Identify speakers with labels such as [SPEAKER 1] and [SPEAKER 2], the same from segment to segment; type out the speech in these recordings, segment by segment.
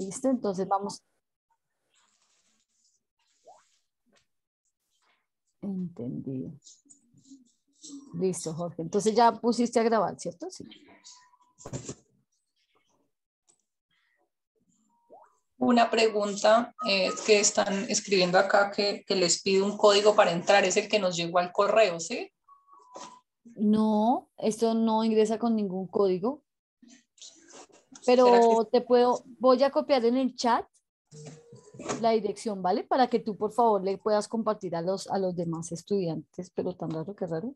[SPEAKER 1] ¿Listo? Entonces vamos. Entendido. Listo, Jorge. Entonces ya pusiste a grabar, ¿cierto? Sí.
[SPEAKER 2] Una pregunta eh, es que están escribiendo acá que, que les pide un código para entrar, es el que nos llegó al correo, ¿sí?
[SPEAKER 1] No, esto no ingresa con ningún código pero te puedo, voy a copiar en el chat la dirección, ¿vale? Para que tú, por favor, le puedas compartir a los, a los demás estudiantes, pero tan raro que raro.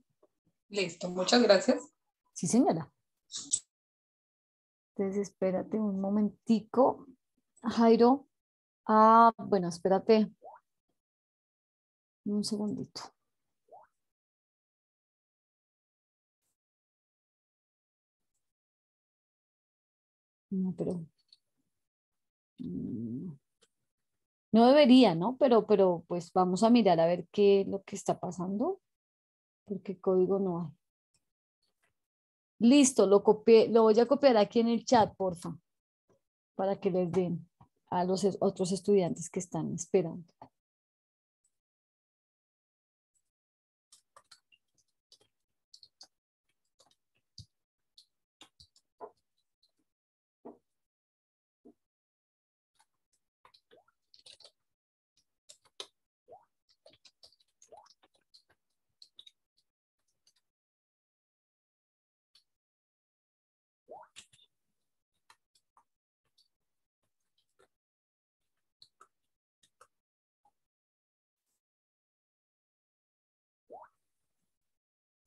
[SPEAKER 2] Listo, muchas gracias.
[SPEAKER 1] Sí, señora. Entonces, espérate un momentico,
[SPEAKER 3] Jairo. Ah, bueno, espérate. Un segundito. No, pero. Mm,
[SPEAKER 1] no debería, ¿no? Pero, pero pues vamos a mirar a ver qué es lo que está pasando, porque código no hay. Listo, lo copié, lo voy a copiar aquí en el chat, porfa, para que les den a los otros estudiantes que están esperando.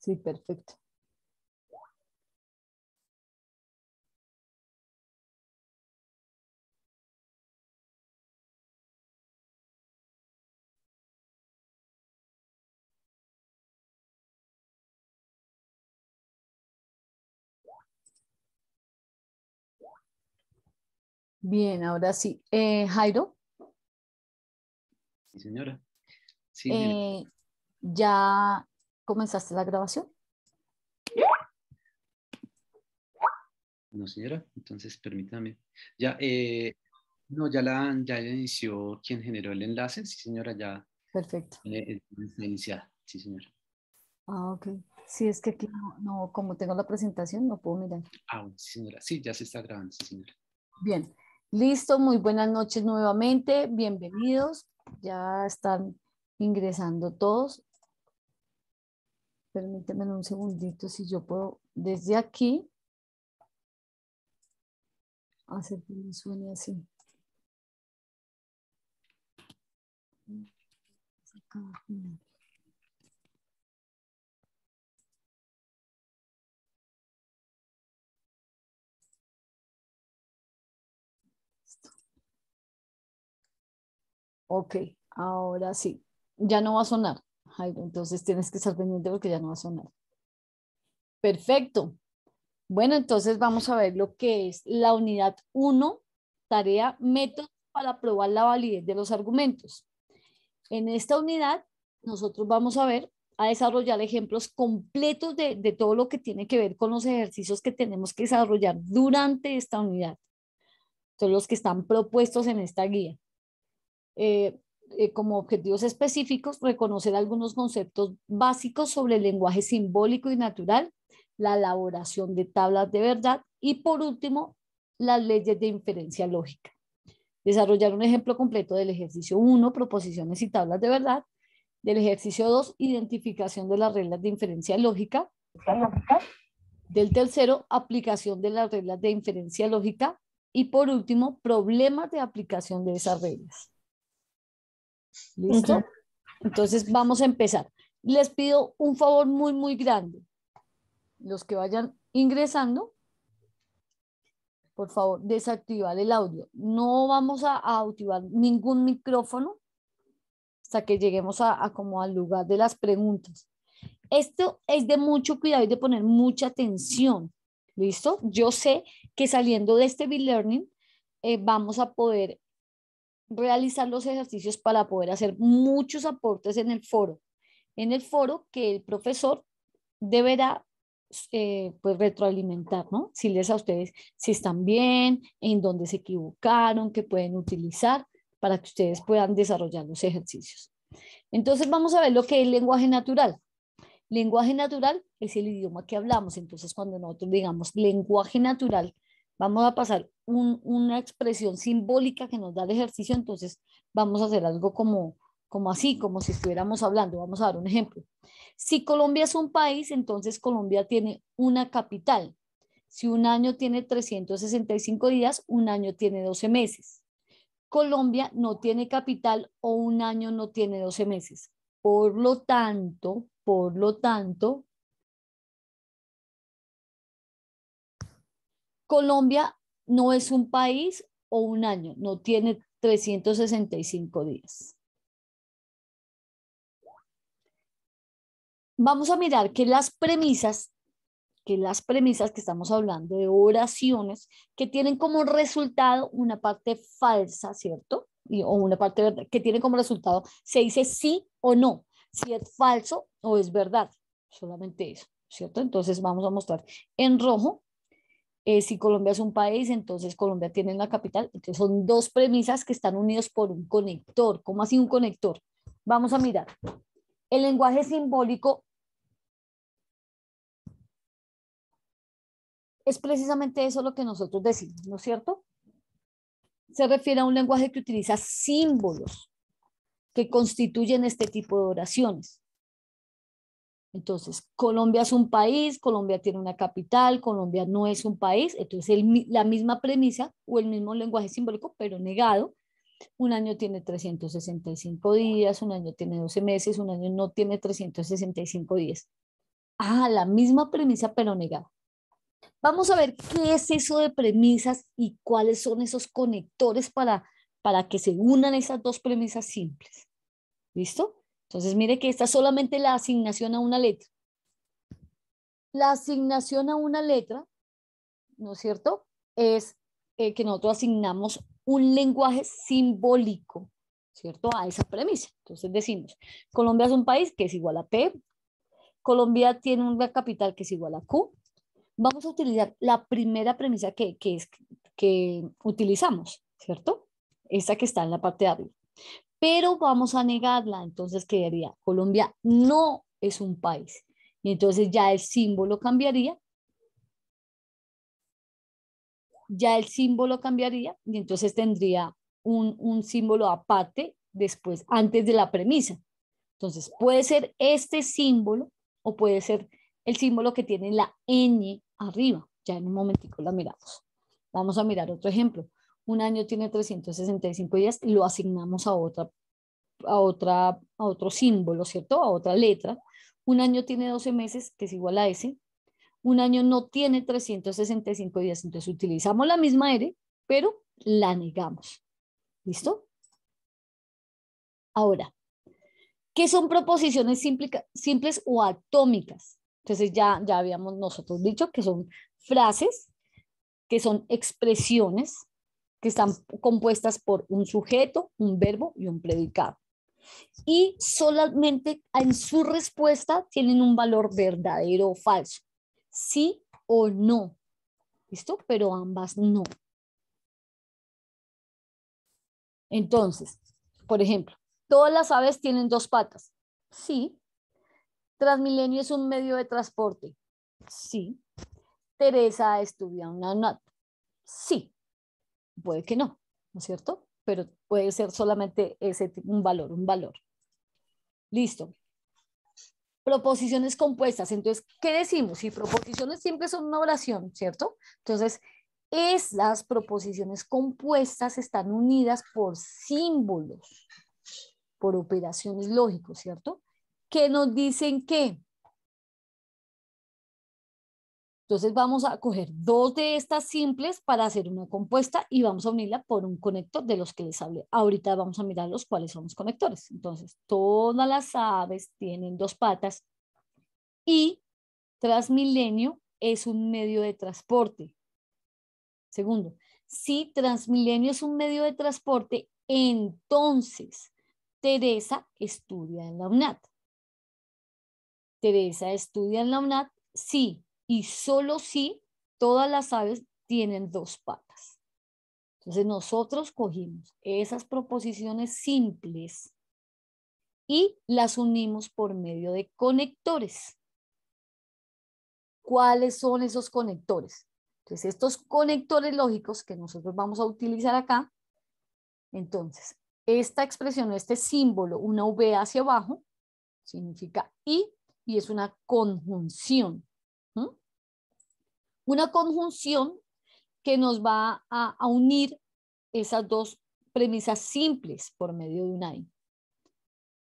[SPEAKER 3] Sí, perfecto. Bien, ahora
[SPEAKER 1] sí. Eh, Jairo.
[SPEAKER 3] Sí, señora. Sí, eh,
[SPEAKER 1] ya ¿Comenzaste la grabación?
[SPEAKER 4] No, señora, entonces permítame. Ya, eh, no, ya la ya inició quien generó el enlace, sí, señora, ya. Perfecto. Eh, eh, está iniciada, sí, señora.
[SPEAKER 1] Ah, ok. Sí, es que aquí no, como tengo la presentación, no puedo mirar.
[SPEAKER 4] Ah, sí, señora. Sí, ya se está grabando, sí, señora.
[SPEAKER 1] Bien, listo, muy buenas noches nuevamente, bienvenidos. Ya están ingresando todos. Permíteme un segundito si yo puedo desde aquí hacer que me suene así. Ok, ahora sí, ya no va a sonar. Entonces tienes que estar pendiente porque ya no va a sonar. Perfecto. Bueno, entonces vamos a ver lo que es la unidad 1, tarea método para probar la validez de los argumentos. En esta unidad, nosotros vamos a ver, a desarrollar ejemplos completos de, todo lo que tiene que ver con los ejercicios que tenemos que desarrollar durante esta unidad. Son los que están propuestos en esta guía. Eh, eh, como objetivos específicos, reconocer algunos conceptos básicos sobre el lenguaje simbólico y natural, la elaboración de tablas de verdad y por último, las leyes de inferencia lógica. Desarrollar un ejemplo completo del ejercicio 1, proposiciones y tablas de verdad, del ejercicio 2, identificación de las reglas de inferencia lógica, del tercero, aplicación de las reglas de inferencia lógica y por último, problemas de aplicación de esas reglas. ¿Listo? Entonces vamos a empezar. Les pido un favor muy, muy grande. Los que vayan ingresando, por favor, desactivar el audio. No vamos a, activar ningún micrófono hasta que lleguemos a, como al lugar de las preguntas. Esto es de mucho cuidado y de poner mucha atención. ¿Listo? Yo sé que saliendo de este e-learning eh, vamos a poder realizar los ejercicios para poder hacer muchos aportes en el foro. En el foro que el profesor deberá eh, pues retroalimentar, ¿no? Si les a ustedes si están bien, en dónde se equivocaron, qué pueden utilizar para que ustedes puedan desarrollar los ejercicios. Entonces vamos a ver lo que es lenguaje natural. Lenguaje natural es el idioma que hablamos. Entonces cuando nosotros digamos lenguaje natural, vamos a pasar una expresión simbólica que nos da el ejercicio, entonces vamos a hacer algo como, como así, como si estuviéramos hablando. Vamos a dar un ejemplo. Si Colombia es un país, entonces Colombia tiene una capital. Si un año tiene 365 días, un año tiene 12 meses. Colombia no tiene capital o un año no tiene 12 meses. Por lo tanto, por lo tanto, Colombia no es un país o un año, no tiene 365 días. Vamos a mirar que las premisas, que las premisas que estamos hablando de oraciones, que tienen como resultado una parte falsa, ¿cierto? o una parte verdad, que tiene como resultado, se dice sí o no, si es falso o es verdad, solamente eso, ¿cierto? Entonces vamos a mostrar en rojo eh, si Colombia es un país, entonces Colombia tiene una capital. Entonces son dos premisas que están unidos por un conector. ¿Cómo así un conector? Vamos a mirar. El lenguaje simbólico es precisamente eso lo que nosotros decimos, ¿no es cierto? Se refiere a un lenguaje que utiliza símbolos que constituyen este tipo de oraciones. Entonces, Colombia es un país, Colombia tiene una capital, Colombia no es un país, entonces la misma premisa o el mismo lenguaje simbólico, pero negado. Un año tiene 365 días, un año tiene 12 meses, un año no tiene 365 días. Ah, la misma premisa, pero negada. Vamos a ver qué es eso de premisas y cuáles son esos conectores para, para que se unan esas dos premisas simples. ¿Listo? Entonces, mire que esta es solamente la asignación a una letra. La asignación a una letra, ¿no es cierto? Es eh, que nosotros asignamos un lenguaje simbólico, ¿cierto? A esa premisa. Entonces decimos, Colombia es un país que es igual a P, Colombia tiene una capital que es igual a Q. Vamos a utilizar la primera premisa que, es, que utilizamos, ¿cierto? esa que está en la parte de arriba pero vamos a negarla. Entonces quedaría, Colombia no es un país. Y entonces ya el símbolo cambiaría. Ya el símbolo cambiaría y entonces tendría un, símbolo aparte después, antes de la premisa. Entonces puede ser este símbolo o puede ser el símbolo que tiene la N arriba. Ya en un momentico la miramos. Vamos a mirar otro ejemplo un año tiene 365 días, lo asignamos a otra, a otra, a otro símbolo, ¿cierto? A otra letra. Un año tiene 12 meses, que es igual a ese. Un año no tiene 365 días, entonces utilizamos la misma R, pero la negamos. ¿Listo? Ahora, ¿qué son proposiciones simples o atómicas? Entonces ya, ya habíamos nosotros dicho que son frases, que son expresiones, que están compuestas por un sujeto, un verbo y un predicado. Y solamente en su respuesta tienen un valor verdadero o falso, sí o no. ¿Listo? Pero ambas no. Entonces, por ejemplo, todas las aves tienen dos patas. Sí. Transmilenio es un medio de transporte. Sí. Teresa estudia una nota. Sí. Puede que no, ¿no es cierto? Pero puede ser solamente ese, un valor, un valor. Listo. Proposiciones compuestas. Entonces, ¿qué decimos? Si proposiciones siempre son una oración, ¿cierto? Entonces, esas proposiciones compuestas están unidas por símbolos, por operaciones lógicas, ¿cierto? Que nos dicen que entonces vamos a coger dos de estas simples para hacer una compuesta y vamos a unirla por un conector de los que les hablé. Ahorita vamos a mirar los cuales son los conectores. Entonces, todas las aves tienen dos patas y Transmilenio es un medio de transporte. Segundo, si Transmilenio es un medio de transporte, entonces Teresa estudia en la UNAT. Teresa estudia en la UNAT, sí, y solo si todas las aves tienen dos patas. Entonces nosotros cogimos esas proposiciones simples y las unimos por medio de conectores. ¿Cuáles son esos conectores? Entonces estos conectores lógicos que nosotros vamos a utilizar acá, entonces esta expresión, este símbolo, una V hacia abajo, significa y y es una conjunción una conjunción que nos va a, unir esas dos premisas simples por medio de una I.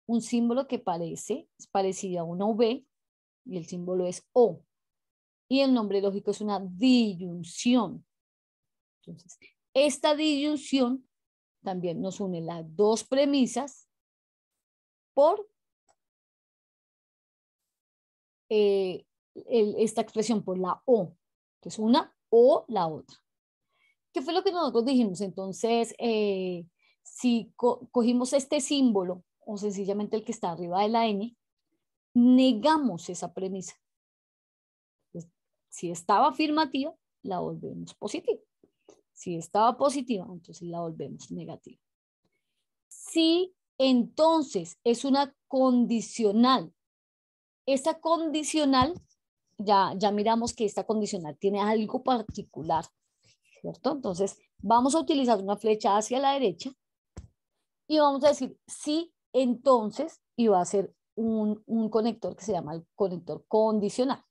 [SPEAKER 1] Un símbolo que parece, es parecido a una V y el símbolo es O. Y el nombre lógico es una disyunción. Entonces, esta disyunción también nos une las dos premisas por eh, esta expresión, por la O es una o la otra. ¿Qué fue lo que nosotros dijimos? Entonces, eh, si cogimos este símbolo, o sencillamente el que está arriba de la n, negamos esa premisa. Pues, si estaba afirmativa, la volvemos positiva. Si estaba positiva, entonces la volvemos negativa. Si entonces es una condicional, esa condicional ya, ya miramos que esta condicional tiene algo particular, ¿cierto? Entonces, vamos a utilizar una flecha hacia la derecha y vamos a decir sí, entonces, y va a ser un, un conector que se llama el conector condicional.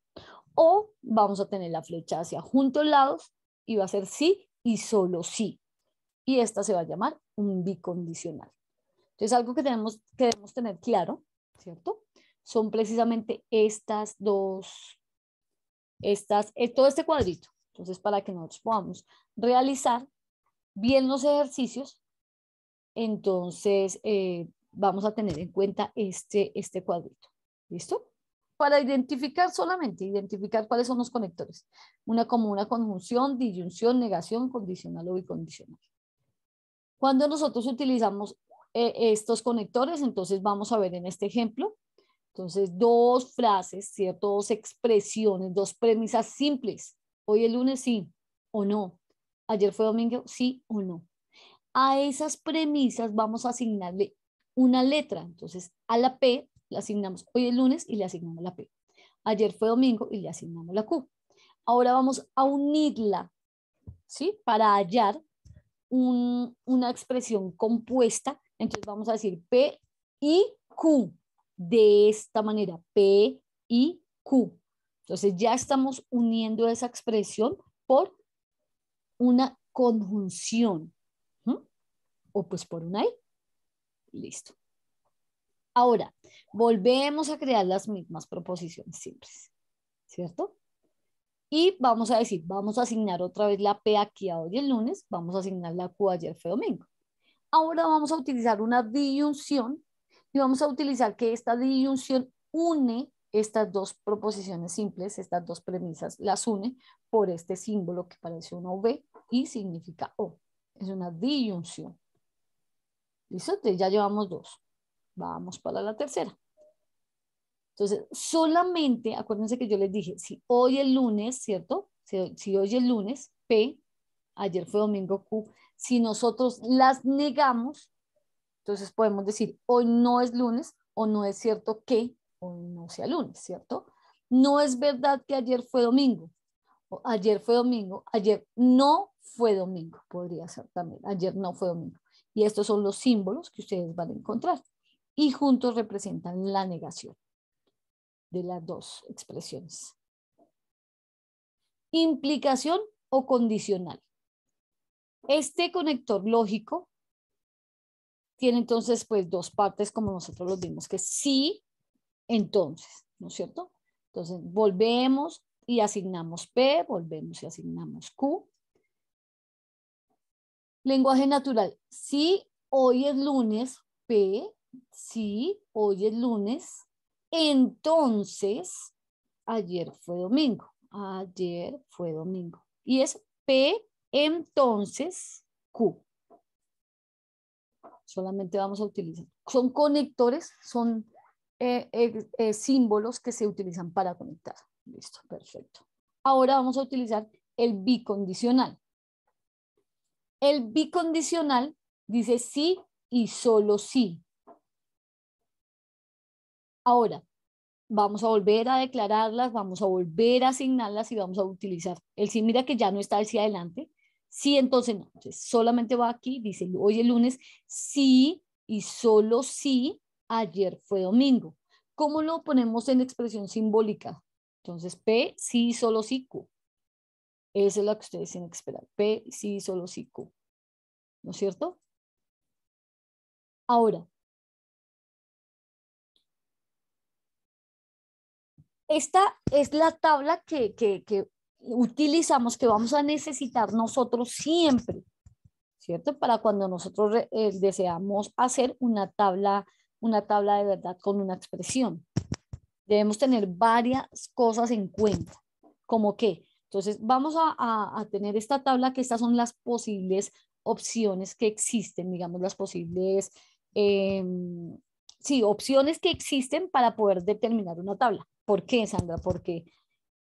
[SPEAKER 1] O vamos a tener la flecha hacia juntos lados y va a ser sí y solo sí. Y esta se va a llamar un bicondicional. Entonces, algo que tenemos que debemos tener claro, ¿cierto? Son precisamente estas dos estas, eh, todo este cuadrito. Entonces, para que nosotros podamos realizar bien los ejercicios, entonces eh, vamos a tener en cuenta este, este cuadrito. ¿Listo? Para identificar solamente, identificar cuáles son los conectores. Una como una conjunción, disyunción, negación, condicional o bicondicional. Cuando nosotros utilizamos eh, estos conectores, entonces vamos a ver en este ejemplo entonces, dos frases, ¿cierto? Dos expresiones, dos premisas simples. Hoy el lunes, sí o no. Ayer fue domingo, sí o no. A esas premisas vamos a asignarle una letra. Entonces, a la P le asignamos hoy el lunes y le asignamos la P. Ayer fue domingo y le asignamos la Q. Ahora vamos a unirla, ¿sí? Para hallar una expresión compuesta. Entonces vamos a decir P y Q de esta manera, P y Q. Entonces ya estamos uniendo esa expresión por una conjunción o pues por una I. E. Listo. Ahora, volvemos a crear las mismas proposiciones simples, ¿cierto? Y vamos a decir, vamos a asignar otra vez la P aquí a hoy el lunes, vamos a asignar la Q ayer fue domingo. Ahora vamos a utilizar una disyunción y vamos a utilizar que esta disyunción une estas dos proposiciones simples, estas dos premisas, las une por este símbolo que parece una V y significa O. Es una disyunción. ¿Listo? ya llevamos dos. Vamos para la tercera. Entonces, solamente, acuérdense que yo les dije, si hoy es lunes, ¿cierto? Si, hoy es lunes, P, ayer fue domingo Q, si nosotros las negamos, entonces podemos decir, hoy no es lunes o no es cierto que hoy no sea lunes, ¿cierto? No es verdad que ayer fue domingo. O ayer fue domingo, ayer no fue domingo, podría ser también. Ayer no fue domingo. Y estos son los símbolos que ustedes van a encontrar. Y juntos representan la negación de las dos expresiones. Implicación o condicional. Este conector lógico tiene entonces pues dos partes como nosotros lo vimos, que sí, entonces, ¿no es cierto? Entonces volvemos y asignamos P, volvemos y asignamos Q. Lenguaje natural. si hoy es lunes, P. si hoy es lunes. Entonces, ayer fue domingo. Ayer fue domingo. Y es P, entonces, Q solamente vamos a utilizar. Son conectores, son eh, eh, eh, símbolos que se utilizan para conectar. Listo, perfecto. Ahora vamos a utilizar el bicondicional. El bicondicional dice sí y solo sí. Ahora, vamos a volver a declararlas, vamos a volver a asignarlas y vamos a utilizar el sí. Mira que ya no está el adelante, Sí, entonces no. solamente va aquí, dice hoy el lunes, sí y solo sí, ayer fue domingo. ¿Cómo lo ponemos en expresión simbólica? Entonces, P, sí, solo sí, Q. Esa es la que ustedes tienen que esperar. P, sí, solo sí, Q. ¿No es cierto? Ahora, esta es la tabla que, que, que, utilizamos que vamos a necesitar nosotros siempre, ¿cierto? Para cuando nosotros eh, deseamos hacer una tabla, una tabla de verdad con una expresión. Debemos tener varias cosas en cuenta, como que, entonces vamos a, a, tener esta tabla que estas son las posibles opciones que existen, digamos las posibles, em, sí, opciones que existen para poder determinar una tabla. ¿Por qué, Sandra? Porque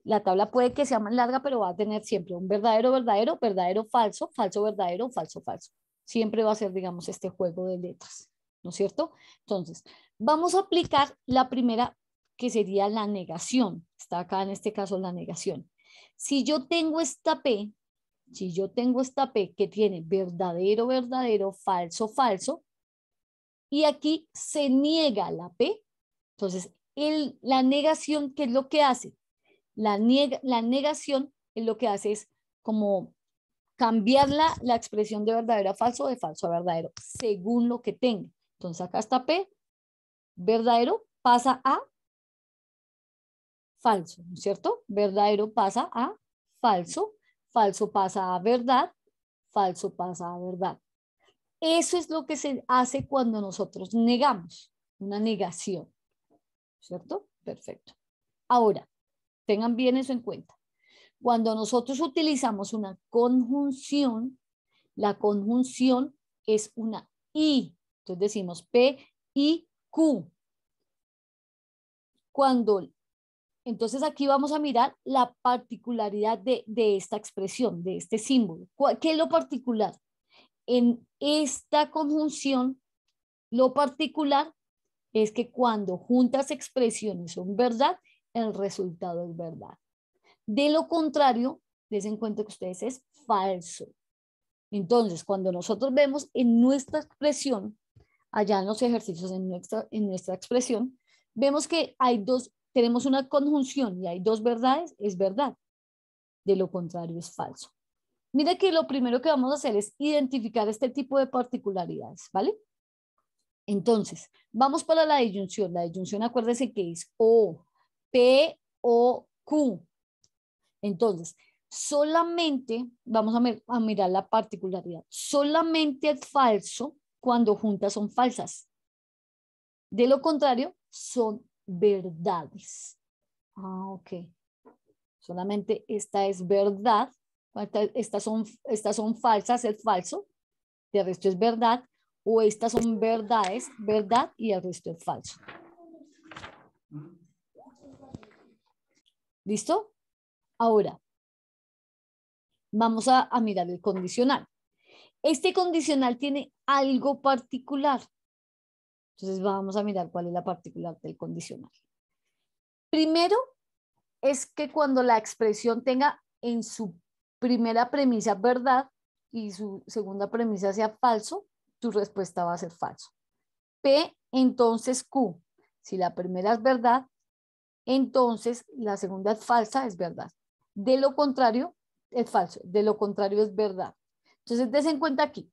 [SPEAKER 1] la tabla puede que sea más larga, pero va a tener siempre un verdadero, verdadero, verdadero, falso, falso, verdadero, falso, falso. Siempre va a ser, digamos, este juego de letras, ¿no es cierto? Entonces, vamos a aplicar la primera, que sería la negación. Está acá en este caso la negación. Si yo tengo esta P, si yo tengo esta P que tiene verdadero, verdadero, falso, falso, y aquí se niega la P, entonces la negación, ¿qué es lo que hace? La, negación es lo que hace es como cambiar la, expresión de verdadero a falso o de falso a verdadero, según lo que tenga. Entonces acá está P, verdadero pasa a falso, cierto? Verdadero pasa a falso, falso pasa a verdad, falso pasa a verdad. Eso es lo que se hace cuando nosotros negamos, una negación, ¿cierto? Perfecto. Ahora, Tengan bien eso en cuenta. Cuando nosotros utilizamos una conjunción, la conjunción es una I. Entonces decimos P, y Q. Cuando, entonces aquí vamos a mirar la particularidad de, de esta expresión, de este símbolo. ¿Qué es lo particular? En esta conjunción, lo particular es que cuando juntas expresiones son verdad el resultado es verdad. De lo contrario, les en cuenta que ustedes es falso. Entonces, cuando nosotros vemos en nuestra expresión, allá en los ejercicios en nuestra, en nuestra expresión, vemos que hay dos, tenemos una conjunción y hay dos verdades, es verdad. De lo contrario, es falso. Mira que lo primero que vamos a hacer es identificar este tipo de particularidades, ¿vale? Entonces, vamos para la disyunción. La disyunción, acuérdense que es o, P, O, Q. Entonces, solamente, vamos a, mirar la particularidad, solamente es falso cuando juntas son falsas. De lo contrario, son verdades. Ah, ok. Solamente esta es verdad. Estas son, estas son falsas, es falso. El resto es verdad. O estas son verdades, verdad, y el resto es falso. ¿Listo? Ahora, vamos a, mirar el condicional. Este condicional tiene algo particular. Entonces vamos a mirar cuál es la particular del condicional. Primero, es que cuando la expresión tenga en su primera premisa verdad y su segunda premisa sea falso, tu respuesta va a ser falso. P entonces Q. Si la primera es verdad, entonces la segunda es falsa, es verdad. De lo contrario, es falso. De lo contrario, es verdad. Entonces, en cuenta aquí.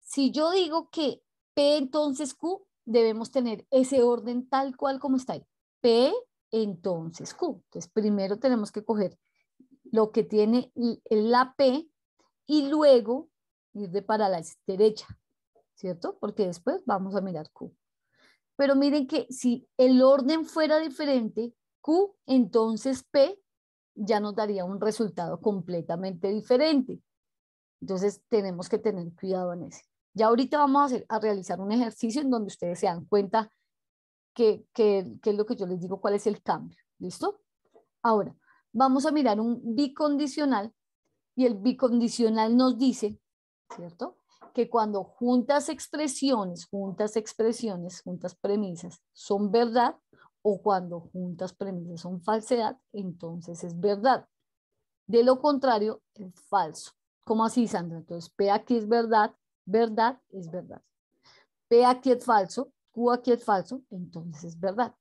[SPEAKER 1] Si yo digo que P entonces Q, debemos tener ese orden tal cual como está ahí. P entonces Q. Entonces, primero tenemos que coger lo que tiene la P y luego ir de para la derecha, ¿cierto? Porque después vamos a mirar Q. Pero miren que si el orden fuera diferente, Q, entonces P ya nos daría un resultado completamente diferente. Entonces tenemos que tener cuidado en ese. Ya ahorita vamos a, realizar un ejercicio en donde ustedes se dan cuenta qué que, que es lo que yo les digo, cuál es el cambio. ¿Listo? Ahora, vamos a mirar un bicondicional y el bicondicional nos dice, ¿cierto? que cuando juntas expresiones, juntas expresiones, juntas premisas son verdad o cuando juntas premisas son falsedad, entonces es verdad. De lo contrario, es falso. ¿Cómo así, Sandra? Entonces, P aquí es verdad, verdad es verdad. P aquí es falso, Q aquí es falso, entonces es verdad.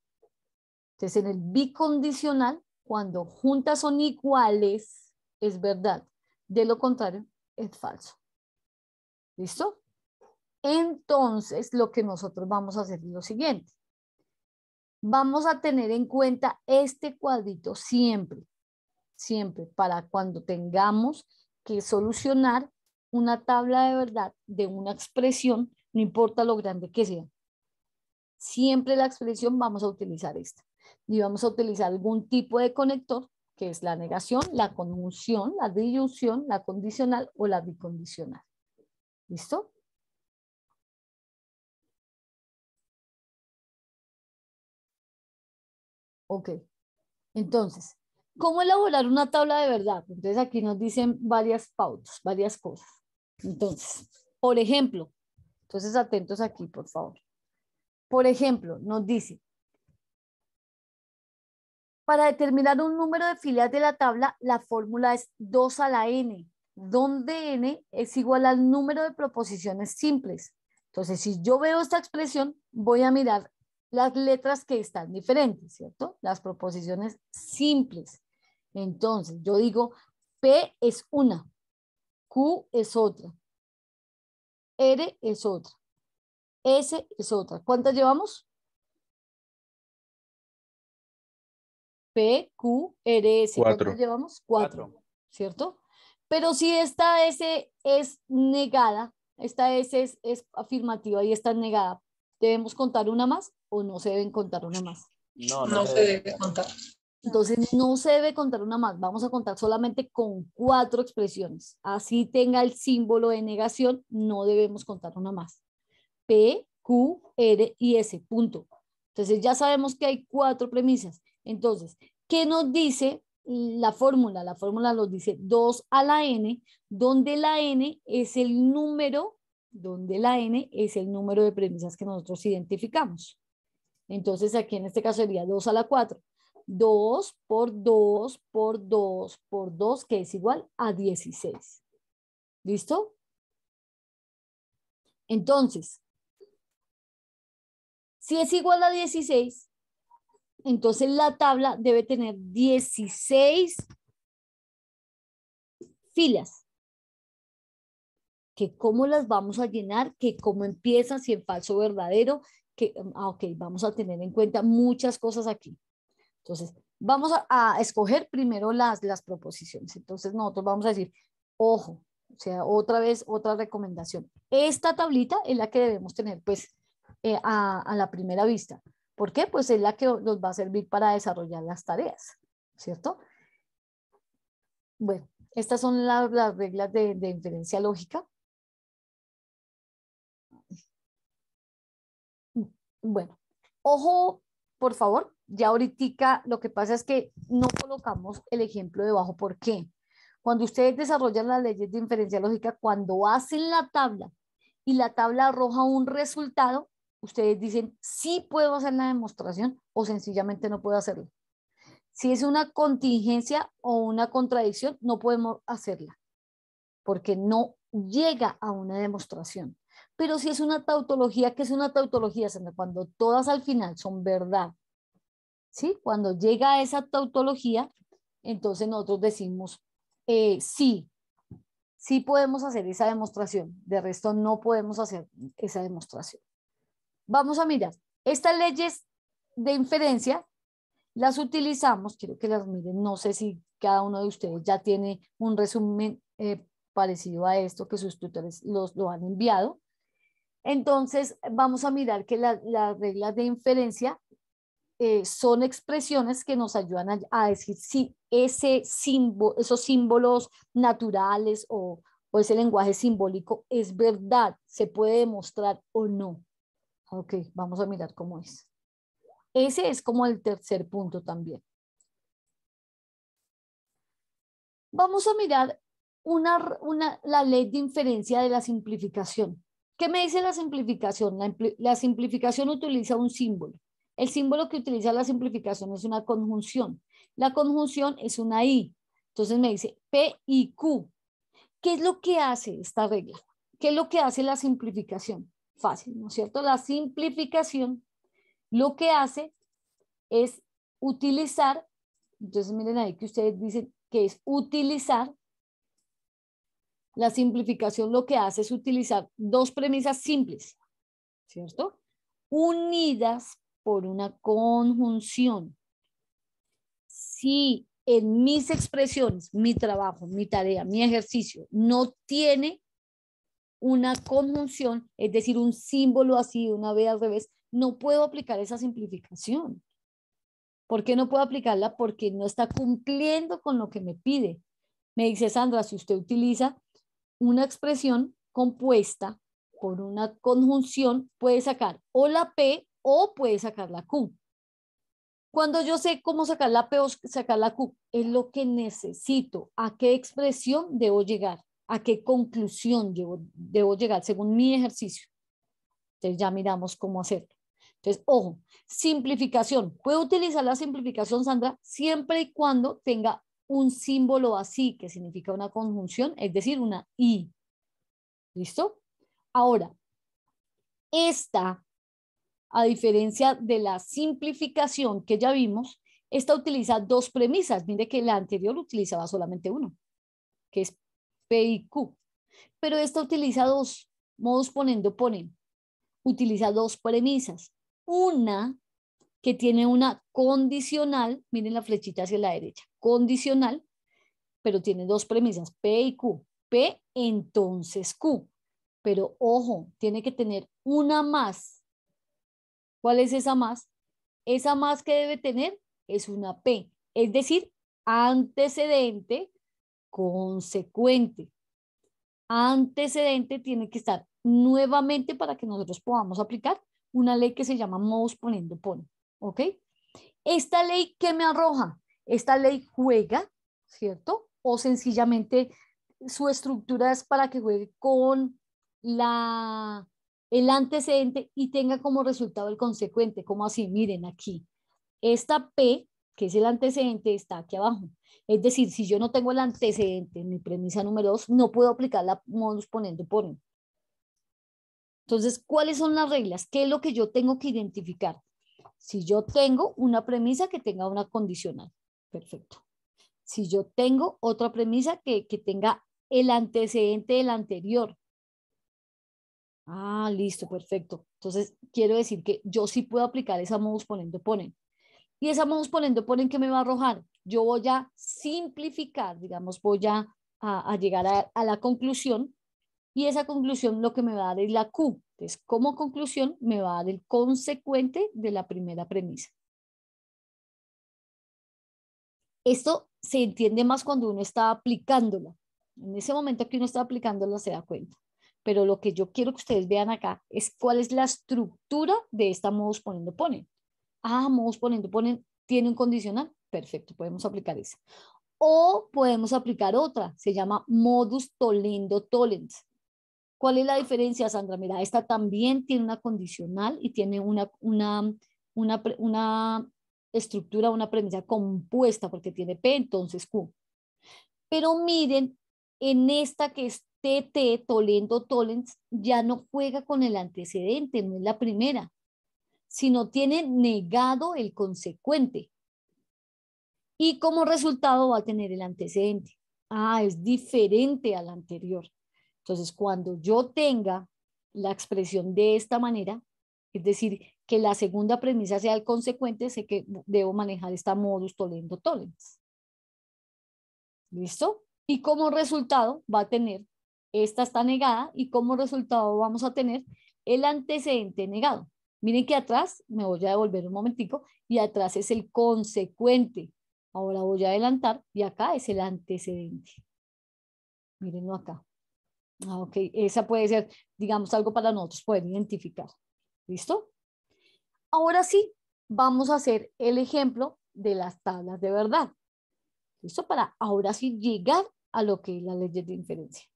[SPEAKER 1] Entonces, en el bicondicional, cuando juntas son iguales, es verdad. De lo contrario, es falso. ¿Listo? Entonces, lo que nosotros vamos a hacer es lo siguiente. Vamos a tener en cuenta este cuadrito siempre, siempre, para cuando tengamos que solucionar una tabla de verdad de una expresión, no importa lo grande que sea. Siempre la expresión vamos a utilizar esta. Y vamos a utilizar algún tipo de conector, que es la negación, la conjunción, la disyunción, la condicional o la bicondicional. ¿Listo? Ok. Entonces, ¿cómo elaborar una tabla de verdad? Entonces aquí nos dicen varias pautas, varias cosas. Entonces, por ejemplo, entonces atentos aquí, por favor. Por ejemplo, nos dice, para determinar un número de filas de la tabla, la fórmula es 2 a la n donde n es igual al número de proposiciones simples. Entonces, si yo veo esta expresión, voy a mirar las letras que están diferentes, ¿cierto? Las proposiciones simples. Entonces, yo digo, P es una, Q es otra, R es
[SPEAKER 3] otra, S es otra. ¿Cuántas llevamos?
[SPEAKER 1] P, Q, R, S. ¿Cuántas llevamos? Cuatro. ¿cierto? Pero si esta S es negada, esta S es, afirmativa y esta es negada, ¿debemos contar una más o no se deben contar una más?
[SPEAKER 2] No, no, se debe contar.
[SPEAKER 1] Entonces no se debe contar una más, vamos a contar solamente con cuatro expresiones. Así tenga el símbolo de negación, no debemos contar una más. P, Q, R y S, punto. Entonces ya sabemos que hay cuatro premisas. Entonces, ¿qué nos dice la fórmula, la fórmula nos dice 2 a la n, donde la n es el número, donde la n es el número de premisas que nosotros identificamos. Entonces aquí en este caso sería 2 a la 4. 2 por 2 por 2 por 2, que es igual a 16. ¿Listo? Entonces, si es igual a 16, entonces la tabla debe tener 16 filas. Que cómo las vamos a llenar, que cómo empieza? si en falso verdadero, que, em, ah, ok, vamos a tener en cuenta muchas cosas aquí. Entonces, vamos a, escoger primero las, las proposiciones. Entonces, nosotros vamos a decir, ojo, o sea, otra vez, otra recomendación. Esta tablita es la que debemos tener, pues, eh, a la primera vista. ¿Por qué? Pues es la que nos va a servir para desarrollar las tareas, ¿cierto? Bueno, estas son las reglas de, de inferencia lógica. Bueno, ojo, por favor, ya ahorita lo que pasa es que no colocamos el ejemplo debajo. ¿Por qué? Cuando ustedes desarrollan las leyes de inferencia lógica, cuando hacen la tabla y la tabla arroja un resultado, ustedes dicen, sí puedo hacer la demostración o sencillamente no puedo hacerla. Si es una contingencia o una contradicción, no podemos hacerla porque no llega a una demostración. Pero si es una tautología, ¿qué es una tautología? Cuando todas al final son verdad. ¿Sí? Cuando llega a esa tautología, entonces nosotros decimos, eh, sí, sí podemos hacer esa demostración. De resto, no podemos hacer esa demostración. Vamos a mirar. Estas leyes de inferencia las utilizamos, quiero que las miren, no sé si cada uno de ustedes ya tiene un resumen eh, parecido a esto que sus tutores los, lo han enviado. Entonces, vamos a mirar que las reglas de inferencia eh, son expresiones que nos ayudan a, decir si ese esos símbolos naturales o, o ese lenguaje simbólico es verdad, se puede demostrar o no. Ok, vamos a mirar cómo es. Ese es como el tercer punto también. Vamos a mirar una, la ley de inferencia de la simplificación. ¿Qué me dice la simplificación? La, simplificación utiliza un símbolo. El símbolo que utiliza la simplificación es una conjunción. La conjunción es una I. Entonces me dice P y Q. ¿Qué es lo que hace esta regla? ¿Qué es lo que hace la simplificación? fácil, ¿no es cierto? La simplificación lo que hace es utilizar, entonces miren ahí que ustedes dicen que es utilizar, la simplificación lo que hace es utilizar dos premisas simples, ¿cierto? Unidas por una conjunción. Si en mis expresiones, mi trabajo, mi tarea, mi ejercicio, no tiene una conjunción, es decir, un símbolo así, una B al revés, no puedo aplicar esa simplificación. ¿Por qué no puedo aplicarla? Porque no está cumpliendo con lo que me pide. Me dice Sandra, si usted utiliza una expresión compuesta por una conjunción, puede sacar o la P o puede sacar la Q. Cuando yo sé cómo sacar la P o sacar la Q, es lo que necesito, a qué expresión debo llegar a qué conclusión debo llegar según mi ejercicio. Entonces ya miramos cómo hacerlo. Entonces, ojo, simplificación. Puedo utilizar la simplificación, Sandra, siempre y cuando tenga un símbolo así, que significa una conjunción, es decir, una I. ¿Listo? Ahora, esta, a diferencia de la simplificación que ya vimos, esta utiliza dos premisas. Mire que la anterior utilizaba solamente uno, que es P y Q. Pero esto utiliza dos modos poniendo ponen. Utiliza dos premisas. Una que tiene una condicional, miren la flechita hacia la derecha, condicional, pero tiene dos premisas, P y Q. P entonces Q. Pero ojo, tiene que tener una más. ¿Cuál es esa más? Esa más que debe tener es una P, es decir, antecedente consecuente. Antecedente tiene que estar nuevamente para que nosotros podamos aplicar una ley que se llama modus ponendo pon. ¿ok? Esta ley ¿qué me arroja, esta ley juega, ¿cierto? O sencillamente su estructura es para que juegue con la, el antecedente y tenga como resultado el consecuente, como así, miren aquí, esta P que es el antecedente, está aquí abajo. Es decir, si yo no tengo el antecedente, en mi premisa número dos, no puedo aplicar la modus ponendo ponen. Entonces, ¿cuáles son las reglas? ¿Qué es lo que yo tengo que identificar? Si yo tengo una premisa que tenga una condicional, perfecto. Si yo tengo otra premisa que, tenga el antecedente del anterior. Ah, listo, perfecto. Entonces, quiero decir que yo sí puedo aplicar esa modus ponendo ponen. Y esa modus poniendo, ponen que me va a arrojar. Yo voy a simplificar, digamos, voy a, llegar a, la conclusión y esa conclusión lo que me va a dar es la Q. Entonces, como conclusión, me va a dar el consecuente de la primera premisa. Esto se entiende más cuando uno está aplicándola. En ese momento que uno está aplicándola se da cuenta. Pero lo que yo quiero que ustedes vean acá es cuál es la estructura de esta modus ponendo ponen. Ah, modus poniendo, ponen, tiene un condicional. Perfecto, podemos aplicar esa. O podemos aplicar otra, se llama modus tolendo tollens. ¿Cuál es la diferencia, Sandra? Mira, esta también tiene una condicional y tiene una, una, una, una estructura, una premisa compuesta porque tiene P, entonces Q. Pero miren, en esta que es TT, Tolendo Tolens, ya no juega con el antecedente, no es la primera no tiene negado el consecuente. Y como resultado va a tener el antecedente. Ah, es diferente al anterior. Entonces, cuando yo tenga la expresión de esta manera, es decir, que la segunda premisa sea el consecuente, sé que debo manejar esta modus tollendo tolens ¿Listo? Y como resultado va a tener, esta está negada y como resultado vamos a tener el antecedente negado. Miren que atrás, me voy a devolver un momentico, y atrás es el consecuente. Ahora voy a adelantar y acá es el antecedente. Mírenlo acá. Ah, ok, esa puede ser, digamos, algo para nosotros poder identificar. ¿Listo? Ahora sí, vamos a hacer el ejemplo de las tablas de verdad. ¿Listo? Para ahora sí llegar a lo que es la ley de inferencia.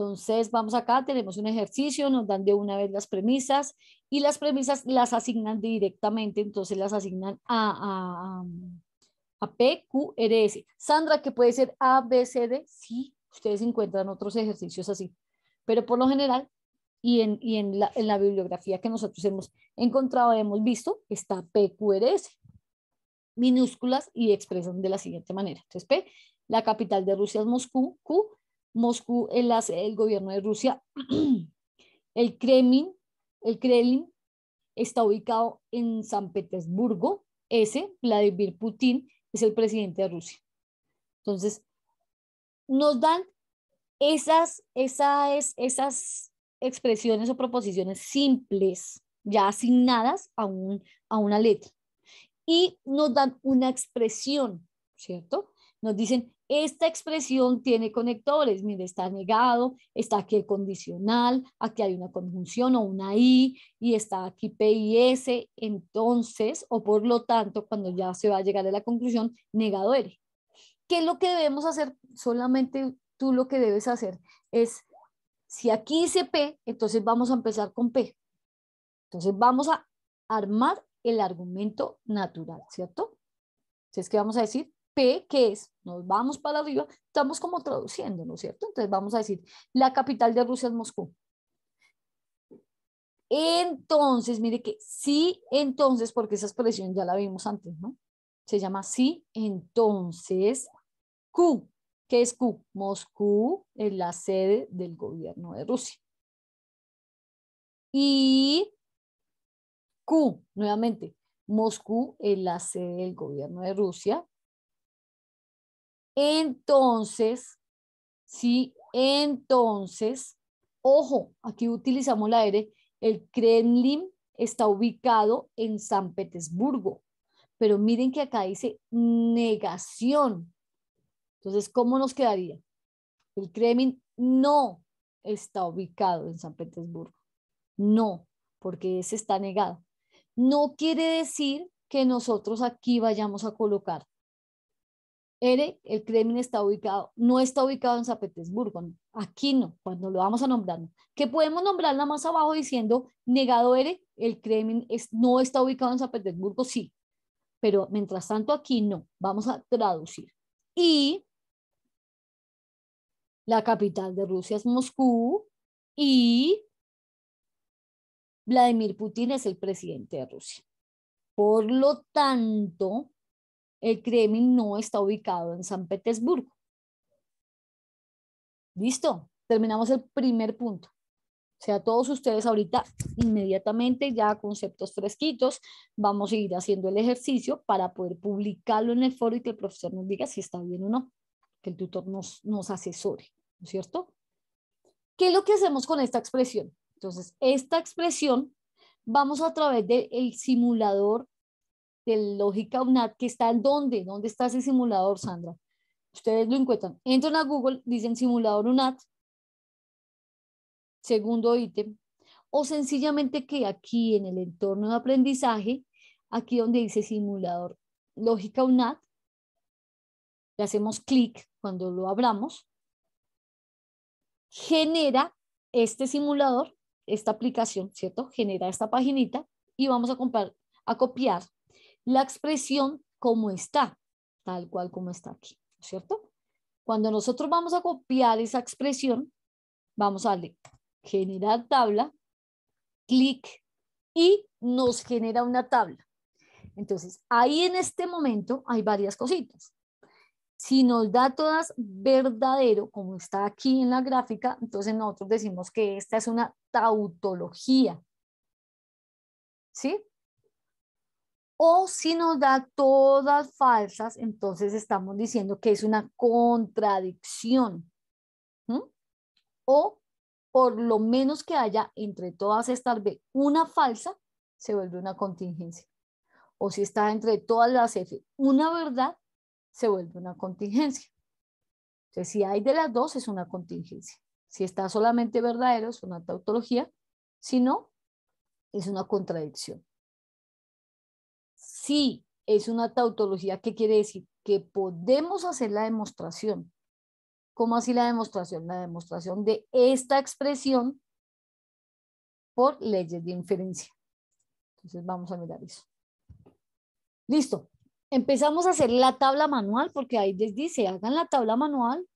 [SPEAKER 1] Entonces, vamos acá, tenemos un ejercicio, nos dan de una vez las premisas y las premisas las asignan directamente, entonces las asignan a, a, a P, Q, R, S. Sandra, que puede ser A, B, C, D, sí, ustedes encuentran otros ejercicios así, pero por lo general y en, y en, la, en la bibliografía que nosotros hemos encontrado, hemos visto, está P, Q, R, S, minúsculas y expresan de la siguiente manera. Entonces, P, la capital de Rusia es Moscú, Q, Moscú, el, el gobierno de Rusia, el Kremlin, el Kremlin está ubicado en San Petersburgo. Ese, Vladimir Putin, es el presidente de Rusia. Entonces, nos dan esas, esas, esas expresiones o proposiciones simples, ya asignadas a, un, a una letra. Y nos dan una expresión, ¿cierto? Nos dicen, esta expresión tiene conectores, mire, está negado, está aquí el condicional, aquí hay una conjunción o una I y está aquí P y S, entonces, o por lo tanto, cuando ya se va a llegar a la conclusión, negado R. ¿Qué es lo que debemos hacer? Solamente tú lo que debes hacer es, si aquí dice P, entonces vamos a empezar con P. Entonces vamos a armar el argumento natural, ¿cierto? Entonces, que vamos a decir? P, que es, nos vamos para arriba, estamos como traduciendo, ¿no es cierto? Entonces vamos a decir, la capital de Rusia es Moscú. Entonces, mire que sí, entonces, porque esa expresión ya la vimos antes, ¿no? Se llama sí, entonces, Q. ¿Qué es Q? Moscú es la sede del gobierno de Rusia. Y Q, nuevamente, Moscú es la sede del gobierno de Rusia. Entonces, ¿sí? Entonces, ojo, aquí utilizamos la R, el Kremlin está ubicado en San Petersburgo, pero miren que acá dice negación. Entonces, ¿cómo nos quedaría? El Kremlin no está ubicado en San Petersburgo. No, porque ese está negado. No quiere decir que nosotros aquí vayamos a colocar Ere, el Kremlin está ubicado, no está ubicado en San Petersburgo, aquí no, cuando lo vamos a nombrar, ¿Qué que podemos nombrarla más abajo diciendo, negado Ere, el Kremlin es, no está ubicado en San Petersburgo, sí, pero mientras tanto aquí no, vamos a traducir. Y la capital de Rusia es Moscú y Vladimir Putin es el presidente de Rusia. Por lo tanto, el Kremlin no está ubicado en San Petersburgo. Listo, terminamos el primer punto. O sea, todos ustedes ahorita inmediatamente ya conceptos fresquitos, vamos a ir haciendo el ejercicio para poder publicarlo en el foro y que el profesor nos diga si está bien o no, que el tutor nos, nos asesore, ¿no es cierto? ¿Qué es lo que hacemos con esta expresión? Entonces, esta expresión vamos a través del simulador de lógica UNAT que está en dónde, dónde está ese simulador, Sandra. Ustedes lo encuentran. Entran a Google, dicen simulador UNAT, segundo ítem, o sencillamente que aquí en el entorno de aprendizaje, aquí donde dice simulador lógica UNAT, le hacemos clic cuando lo abramos, genera este simulador, esta aplicación, ¿cierto? Genera esta paginita y vamos a, comprar, a copiar la expresión como está, tal cual como está aquí, ¿cierto? Cuando nosotros vamos a copiar esa expresión, vamos a darle generar tabla, clic y nos genera una tabla. Entonces, ahí en este momento hay varias cositas. Si nos da todas verdadero, como está aquí en la gráfica, entonces nosotros decimos que esta es una tautología. ¿Sí? O si nos da todas falsas, entonces estamos diciendo que es una contradicción. O por lo menos que haya entre todas estas B una falsa, se vuelve una contingencia. O si está entre todas las F una verdad, se vuelve una contingencia. Entonces, si hay de las dos, es una contingencia. Si está solamente verdadero, es una tautología. Si no, es una contradicción sí es una tautología, ¿qué quiere decir? Que podemos hacer la demostración. ¿Cómo así la demostración? La demostración de esta expresión por leyes de inferencia. Entonces vamos a mirar eso. Listo. Empezamos a hacer la tabla manual porque ahí les dice, hagan la tabla manual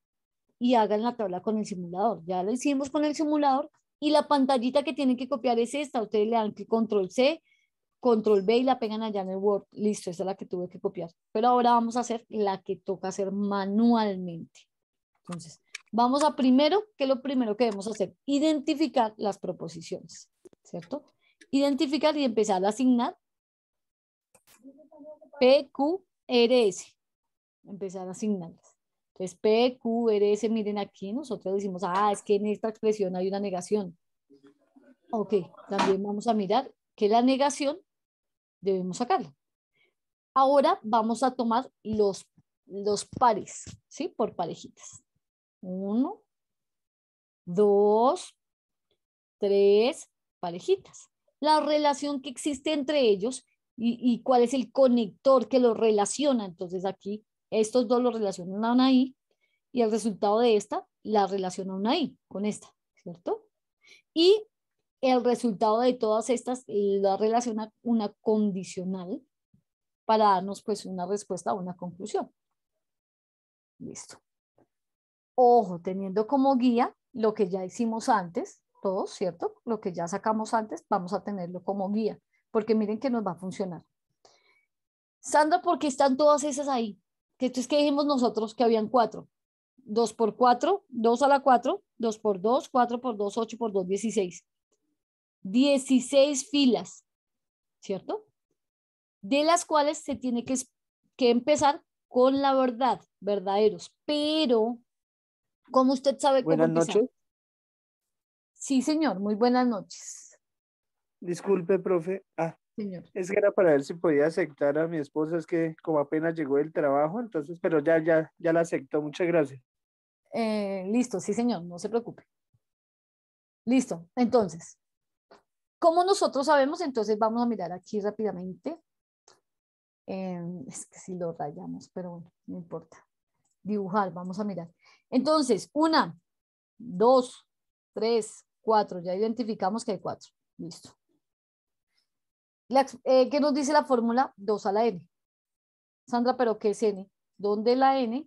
[SPEAKER 1] y hagan la tabla con el simulador. Ya lo hicimos con el simulador y la pantallita que tienen que copiar es esta. Ustedes le dan clic control C, control B y la pegan allá en el Word. Listo, esa es la que tuve que copiar. Pero ahora vamos a hacer la que toca hacer manualmente. Entonces, vamos a primero, que lo primero que debemos hacer, identificar las proposiciones, ¿cierto? Identificar y empezar a asignar P, Q, R, S. Empezar a asignarlas. Entonces, P, Q, R, S, miren aquí, nosotros decimos, ah, es que en esta expresión hay una negación. Ok, también vamos a mirar que la negación debemos sacarlo. Ahora vamos a tomar los, los pares, ¿sí? Por parejitas. Uno, dos, tres parejitas. La relación que existe entre ellos y, cuál es el conector que los relaciona. Entonces aquí estos dos los relacionan ahí una y el resultado de esta la relaciona una I con esta, ¿cierto? Y el resultado de todas estas, eh, la relaciona una condicional para darnos pues una respuesta o una conclusión. Listo. Ojo, teniendo como guía lo que ya hicimos antes, todos, ¿cierto? Lo que ya sacamos antes, vamos a tenerlo como guía, porque miren que nos va a funcionar. Sandra, ¿por qué están todas esas ahí? es que dijimos nosotros? Que habían cuatro. 2 por 4, 2 a la 4, 2 por dos, 4 por dos, ocho por 2, 16. 16 filas, ¿cierto? De las cuales se tiene que, que empezar con la verdad, verdaderos. Pero, como usted sabe cómo Buenas noches. Sí, señor, muy buenas noches.
[SPEAKER 4] Disculpe, profe. Ah, Señor. Es que era para ver si podía aceptar a mi esposa, es que como apenas llegó el trabajo, entonces, pero ya, ya, ya la aceptó, muchas gracias.
[SPEAKER 1] Eh, listo, sí, señor, no se preocupe. Listo, entonces, ¿Cómo nosotros sabemos? Entonces vamos a mirar aquí rápidamente. Em, es que si lo rayamos, pero bueno, no importa. Dibujar, vamos a mirar. Entonces, una, dos, tres, cuatro. Ya identificamos que hay cuatro. Listo. Eh, ¿Qué nos dice la fórmula? 2 a la n. Sandra, ¿pero qué es n? Donde la n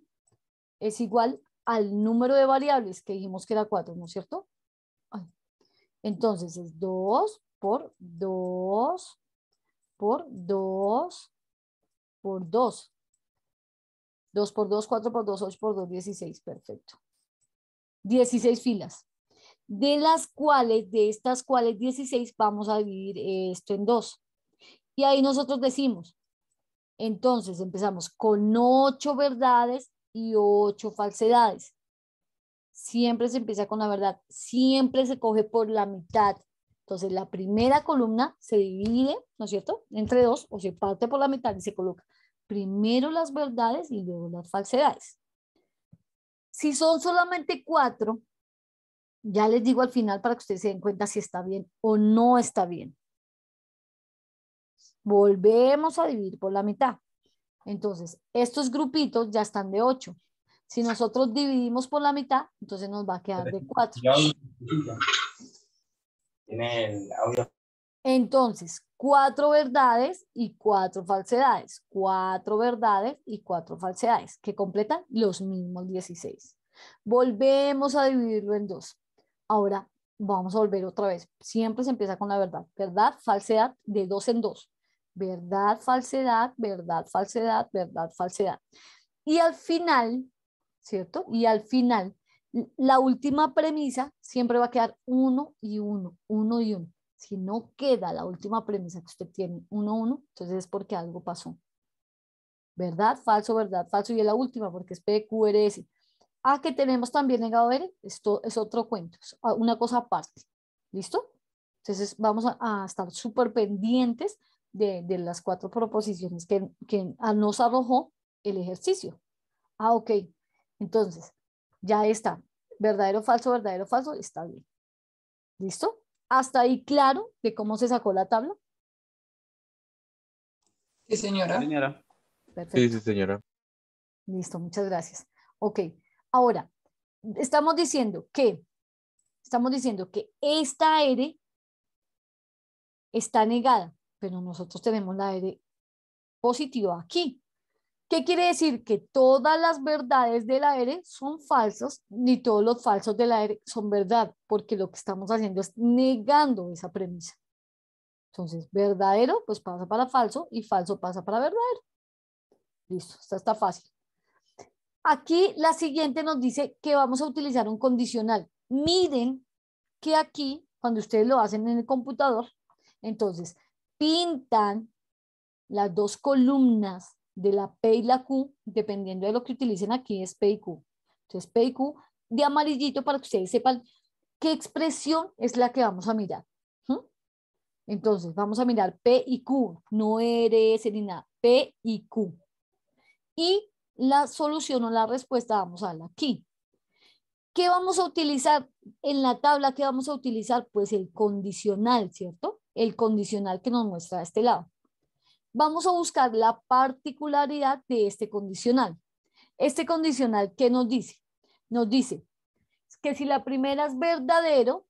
[SPEAKER 1] es igual al número de variables que dijimos que era cuatro, ¿no es cierto? Entonces es 2 por 2 por 2 por 2. 2 por 2, 4 por 2, 8 por 2, 16. Perfecto. 16 filas. De las cuales, de estas cuales 16, vamos a dividir esto en 2. Y ahí nosotros decimos, entonces empezamos con 8 verdades y 8 falsedades siempre se empieza con la verdad, siempre se coge por la mitad. Entonces, la primera columna se divide, ¿no es cierto?, entre dos o se parte por la mitad y se coloca primero las verdades y luego las falsedades. Si son solamente cuatro, ya les digo al final para que ustedes se den cuenta si está bien o no está bien. Volvemos a dividir por la mitad. Entonces, estos grupitos ya están de ocho. Si nosotros dividimos por la mitad, entonces nos va a quedar de 4. Entonces, cuatro verdades y cuatro falsedades. Cuatro verdades y cuatro falsedades, que completan los mismos 16. Volvemos a dividirlo en dos. Ahora vamos a volver otra vez. Siempre se empieza con la verdad. Verdad, falsedad, de dos en dos. Verdad, falsedad, verdad, falsedad, verdad, falsedad. Y al final ¿cierto? Y al final, la última premisa siempre va a quedar uno y uno, uno y uno. Si no queda la última premisa que usted tiene, uno, uno, entonces es porque algo pasó. ¿Verdad? Falso, verdad, falso. Y es la última porque es PQRS. Ah, que tenemos también negado ver, esto es otro cuento, ah, una cosa aparte. ¿Listo? Entonces vamos a, estar súper pendientes de, de, las cuatro proposiciones que, que nos arrojó el ejercicio. Ah, ok, entonces, ya está. Verdadero, falso, verdadero, falso, está bien. ¿Listo? ¿Hasta ahí claro de cómo se sacó la tabla? Sí,
[SPEAKER 3] señora. señora. Perfecto. Sí, sí, señora.
[SPEAKER 1] Listo, muchas gracias. Ok, ahora, estamos diciendo que, estamos diciendo que esta R está negada, pero nosotros tenemos la R positiva aquí. ¿Qué quiere decir? Que todas las verdades del aire son falsas, ni todos los falsos del aire son verdad, porque lo que estamos haciendo es negando esa premisa. Entonces, verdadero pues pasa para falso y falso pasa para verdadero. Listo, esta está fácil. Aquí la siguiente nos dice que vamos a utilizar un condicional. Miren que aquí, cuando ustedes lo hacen en el computador, entonces pintan las dos columnas de la P y la Q, dependiendo de lo que utilicen aquí, es P y Q. Entonces, P y Q de amarillito para que ustedes sepan qué expresión es la que vamos a mirar. Entonces, vamos a mirar P y Q, no e, S ni nada, P y Q. Y la solución o la respuesta vamos a darla aquí. ¿Qué vamos a utilizar en la tabla? ¿Qué vamos a utilizar? Pues el condicional, ¿cierto? El condicional que nos muestra este lado. Vamos a buscar la particularidad de este condicional. Este condicional, ¿qué nos dice? Nos dice que si la primera es verdadero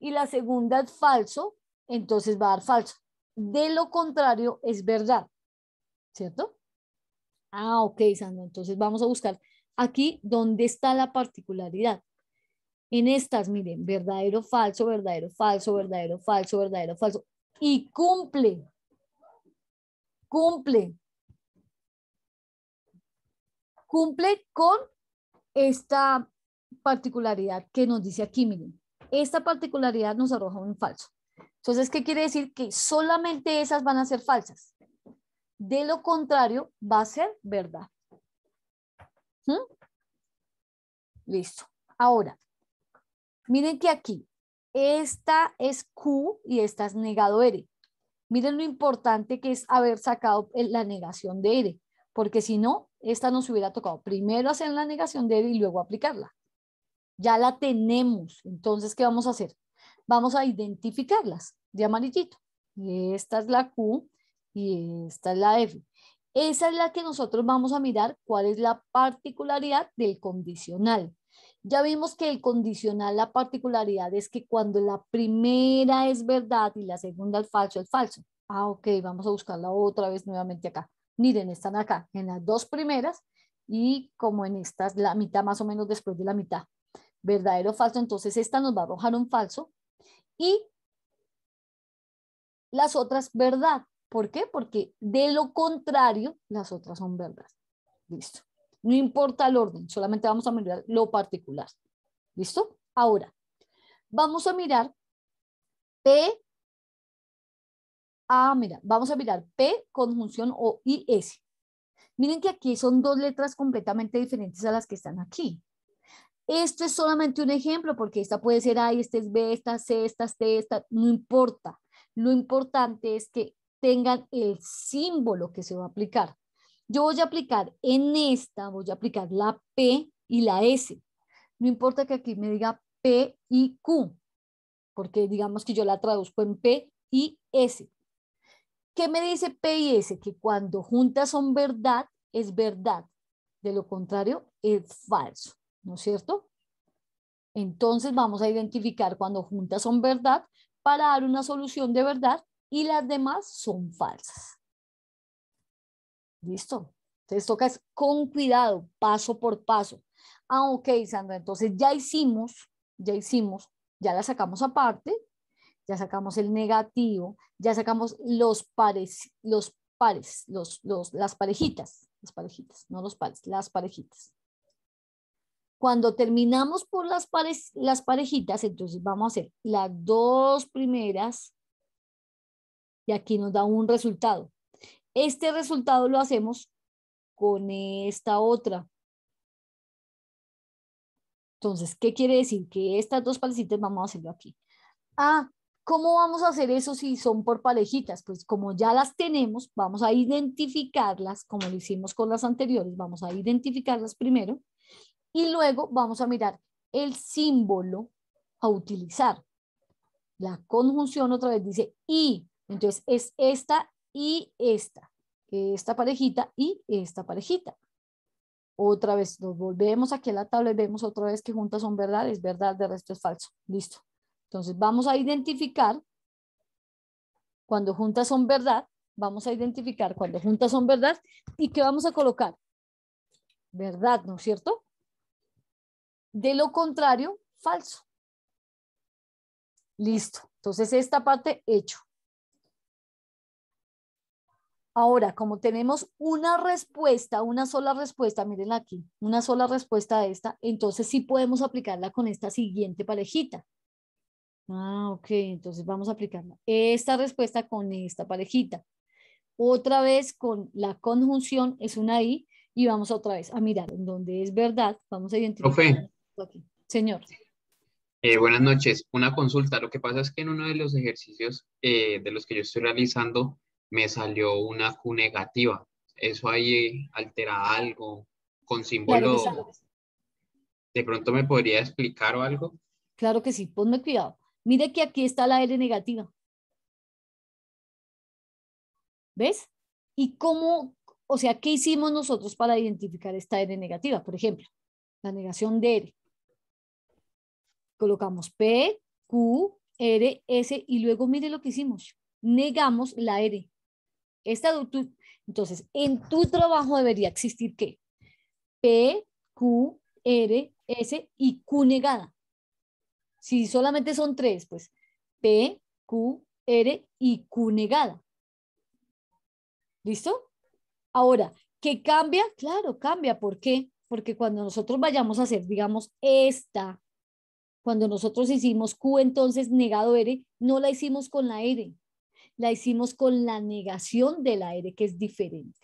[SPEAKER 1] y la segunda es falso, entonces va a dar falso. De lo contrario, es verdad. ¿Cierto? Ah, ok, Sandra. Entonces vamos a buscar aquí dónde está la particularidad. En estas, miren, verdadero, falso, verdadero, falso, verdadero, falso, verdadero, falso. Y cumple cumple. Cumple con esta particularidad que nos dice aquí, miren. Esta particularidad nos arroja un falso. Entonces, ¿qué quiere decir? Que solamente esas van a ser falsas. De lo contrario, va a ser verdad. ¿Mm? Listo. Ahora, miren que aquí, esta es Q y esta es negado R. Miren lo importante que es haber sacado eh, la negación de R, porque si no, esta nos hubiera tocado primero hacer la negación de R y luego aplicarla. Ya la tenemos, entonces, ¿qué vamos a hacer? Vamos a identificarlas de amarillito. Esta es la Q y esta es la F. Esa es la que nosotros vamos a mirar cuál es la particularidad del condicional. Ya vimos que el condicional, la particularidad es que cuando la primera es verdad y la segunda es falso, es falso. Ah, ok, vamos a buscarla otra vez nuevamente acá. Miren, están acá, en las dos primeras y como en estas, la mitad más o menos después de la mitad. Verdadero o falso, entonces esta nos va a arrojar un falso y las otras verdad. ¿Por qué? Porque de lo contrario, las otras son verdad. Listo. No importa el orden, solamente vamos a mirar lo particular. ¿Listo? Ahora, vamos a mirar P. Ah, mira, vamos a mirar P, conjunción o s. Miren que aquí son dos letras completamente diferentes a las que están aquí. Esto es solamente un ejemplo porque esta puede ser A, esta es B, esta C, esta es esta, no importa. Lo importante es que tengan el símbolo que se va a aplicar. Yo voy a aplicar en esta, voy a aplicar la P y la S. No importa que aquí me diga P y Q, porque digamos que yo la traduzco en P y S. ¿Qué me dice P y S? Que cuando juntas son verdad, es verdad. De lo contrario, es falso, ¿no es cierto? Entonces vamos a identificar cuando juntas son verdad para dar una solución de verdad y las demás son falsas. Listo. Entonces toca con cuidado, paso por paso. Ah, ok, Sandra, entonces ya hicimos, ya hicimos, ya la sacamos aparte, ya sacamos el negativo, ya sacamos los pares, los pares, los, las parejitas, las parejitas, no los pares, las parejitas. Cuando terminamos por las, las parejitas, entonces vamos a hacer las dos primeras y aquí nos da un resultado. Este resultado lo hacemos con esta otra. Entonces, ¿qué quiere decir? Que estas dos palecitas vamos a hacerlo aquí. Ah, ¿cómo vamos a hacer eso si son por palejitas? Pues como ya las tenemos, vamos a identificarlas, como lo hicimos con las anteriores, vamos a identificarlas primero y luego vamos a mirar el símbolo a utilizar. La conjunción otra vez dice y, entonces es esta y esta, esta parejita y esta parejita. Otra vez, nos volvemos aquí a la tabla y vemos otra vez que juntas son verdad, es verdad, de resto es falso. Listo. Entonces vamos a identificar cuando juntas son verdad, vamos a identificar cuando juntas son verdad y qué vamos a colocar. Verdad, ¿no es cierto? De lo contrario, falso. Listo. Entonces esta parte hecho. Ahora, como tenemos una respuesta, una sola respuesta, miren aquí, una sola respuesta a esta, entonces sí podemos aplicarla con esta siguiente parejita. Ah, ok, entonces vamos a aplicarla. Esta respuesta con esta parejita. Otra vez con la conjunción es una I y vamos otra vez a mirar en dónde es verdad. Vamos a identificar. Profe.
[SPEAKER 2] Señor.
[SPEAKER 4] Eh, buenas noches. Una consulta. Lo que pasa es que en uno de los ejercicios eh, de los que yo estoy realizando, me salió una Q negativa. Eso ahí eh, altera algo con símbolo. ¿De pronto me
[SPEAKER 3] podría explicar o algo?
[SPEAKER 1] Claro que sí, ponme cuidado. Mire que aquí está la L negativa. ¿Ves? ¿Y cómo, o sea, qué hicimos nosotros para identificar esta L negativa? Por ejemplo, la negación de L. Colocamos P, Q, R, S y luego mire lo que hicimos. Negamos la R. Esta, entonces, en tu trabajo debería existir qué? P, Q, R, S y Q negada. Si solamente son tres, pues P, Q, R y Q negada. ¿Listo? Ahora, ¿qué cambia? Claro, cambia. ¿Por qué? Porque cuando nosotros vayamos a hacer, digamos, esta, cuando nosotros hicimos Q entonces negado R, no la hicimos con la R, la hicimos con la negación del aire, que es diferente.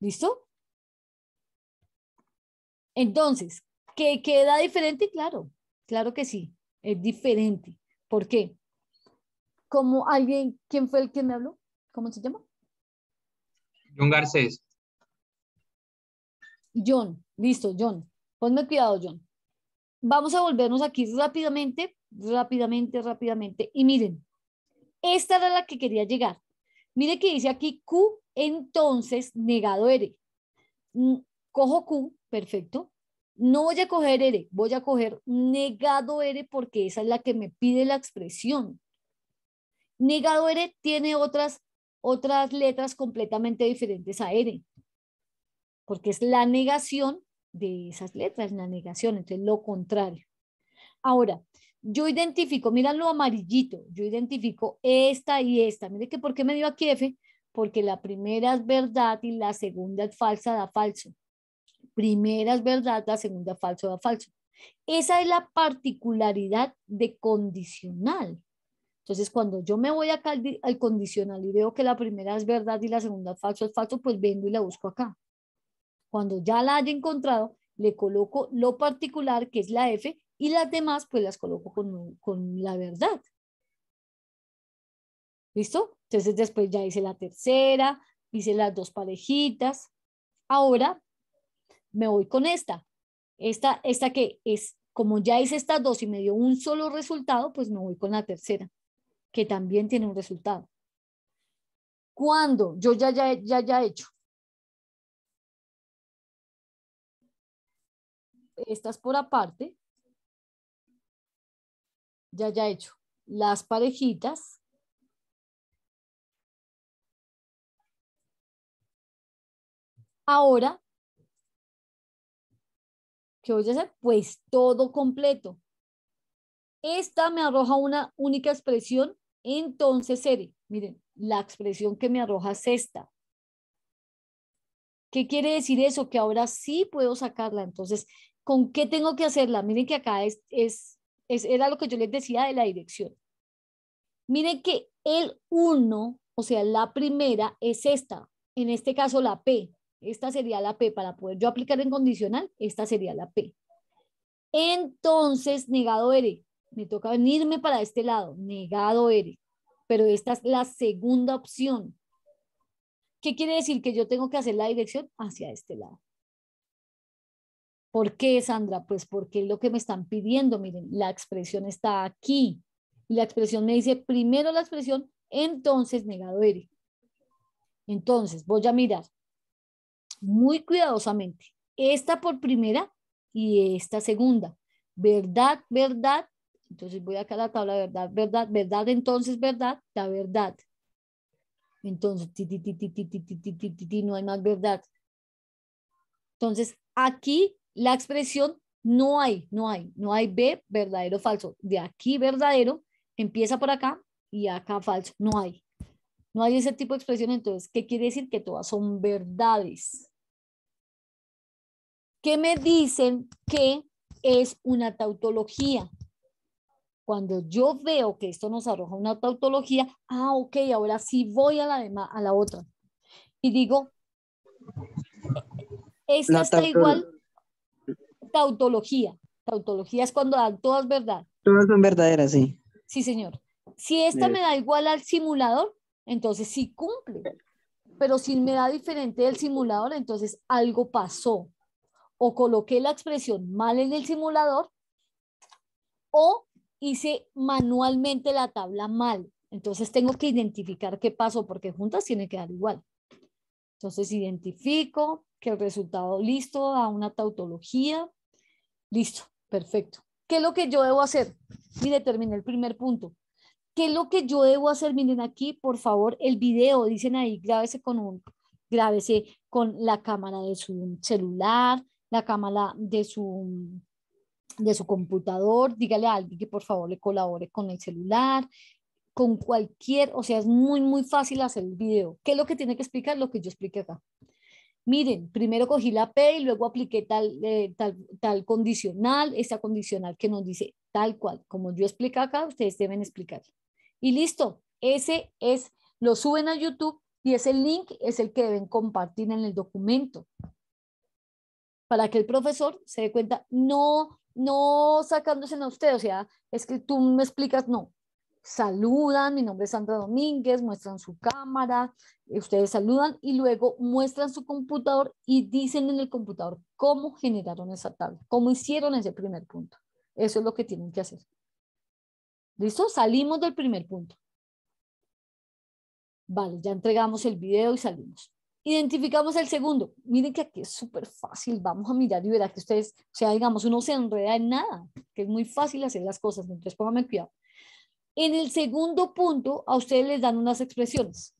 [SPEAKER 1] ¿Listo? Entonces, ¿qué queda diferente? Claro, claro que sí, es diferente. ¿Por qué? Como alguien, ¿quién fue el que me habló? ¿Cómo se llama?
[SPEAKER 3] John Garcés.
[SPEAKER 1] John, listo, John. Ponme cuidado, John. Vamos a volvernos aquí rápidamente rápidamente, rápidamente. Y miren, esta era la que quería llegar. Mire que dice aquí Q, entonces negado R. Mm, cojo Q, perfecto. No voy a coger R, voy a coger negado R porque esa es la que me pide la expresión. Negado R tiene otras, otras letras completamente diferentes a R, porque es la negación de esas letras, la negación, entonces lo contrario. Ahora, yo identifico, mira lo amarillito, yo identifico esta y esta. Mire que por qué me dio aquí F, porque la primera es verdad y la segunda es falsa, da falso. Primera es verdad, la segunda es falso, da falso. Esa es la particularidad de condicional. Entonces, cuando yo me voy acá al, condicional y veo que la primera es verdad y la segunda es falso, es falso, pues vengo y la busco acá. Cuando ya la haya encontrado, le coloco lo particular, que es la F, y las demás pues las coloco con, la verdad. ¿Listo? Entonces después ya hice la tercera, hice las dos parejitas. Ahora me voy con esta. Esta, esta que es, como ya hice estas dos y me dio un solo resultado, pues me voy con la tercera, que también tiene un resultado. Cuando yo
[SPEAKER 3] ya, ya, ya, ya he hecho estas por aparte, ya ya hecho las parejitas. Ahora,
[SPEAKER 1] ¿qué voy a hacer? Pues todo completo. Esta me arroja una única expresión, entonces seré. Miren, la expresión que me arroja es esta. ¿Qué quiere decir eso? Que ahora sí puedo sacarla. Entonces, ¿con qué tengo que hacerla? Miren que acá es, es era lo que yo les decía de la dirección. Miren que el 1, o sea, la primera es esta, en este caso la P. Esta sería la P. Para poder yo aplicar en condicional, esta sería la P. Entonces, negado R. Me toca venirme para este lado, negado R. Pero esta es la segunda opción. ¿Qué quiere decir? Que yo tengo que hacer la dirección hacia este lado. ¿Por qué, Sandra? Pues porque es lo que me están pidiendo. Miren, la expresión está aquí. la expresión me dice primero la expresión, entonces negado eres. Entonces, voy a mirar muy cuidadosamente. Esta por primera y esta segunda. Verdad, verdad. Entonces voy acá a la tabla, verdad, verdad, verdad, entonces, verdad, la verdad. Entonces, ti, ti, ti, no hay más verdad. Entonces, aquí la expresión no hay, no hay, no hay B, verdadero falso. De aquí verdadero, empieza por acá y acá falso, no hay. No hay ese tipo de expresión, entonces, ¿qué quiere decir? Que todas son verdades. ¿Qué me dicen que es una tautología? Cuando yo veo que esto nos arroja una tautología, ah, ok, ahora sí voy a la, a la otra. Y digo, esta está igual tautología. Tautología es cuando dan todas verdad.
[SPEAKER 3] Todas son verdaderas, sí.
[SPEAKER 1] Sí, señor. Si esta me da igual al simulador, entonces sí cumple. Pero si me da diferente del simulador, entonces algo pasó. O coloqué la expresión mal en el simulador o hice manualmente la tabla mal. Entonces tengo que identificar qué pasó porque juntas tiene que dar igual. Entonces identifico que el resultado listo da una tautología Listo, perfecto. ¿Qué es lo que yo debo hacer? Y terminé el primer punto. ¿Qué es lo que yo debo hacer? Miren aquí, por favor, el video, dicen ahí, grábese con un, grábese con la cámara de su celular, la cámara de su de su computador, dígale a alguien que por favor le colabore con el celular, con cualquier, o sea, es muy, muy fácil hacer el video. ¿Qué es lo que tiene que explicar? Lo que yo expliqué acá miren, primero cogí la P y luego apliqué tal, eh, tal, condicional, esa condicional que nos dice tal cual, como yo explico acá, ustedes deben explicar. Y listo, ese es, lo suben a YouTube y ese link es el que deben compartir en el documento para que el profesor se dé cuenta, no, no sacándose a usted, o sea, es que tú me explicas, no, saludan, mi nombre es Sandra Domínguez, muestran su cámara, eh, ustedes saludan y luego muestran su computador y dicen en el computador cómo generaron esa tabla, cómo hicieron ese primer punto. Eso es lo que tienen que hacer. ¿Listo? Salimos del primer punto. Vale, ya entregamos el video y salimos. Identificamos el segundo. Miren que aquí es súper fácil. Vamos a mirar y verá que ustedes, o sea, digamos, uno se enreda en nada, que es muy fácil hacer las cosas. Entonces, pónganme cuidado. En el segundo punto, a ustedes les dan unas expresiones.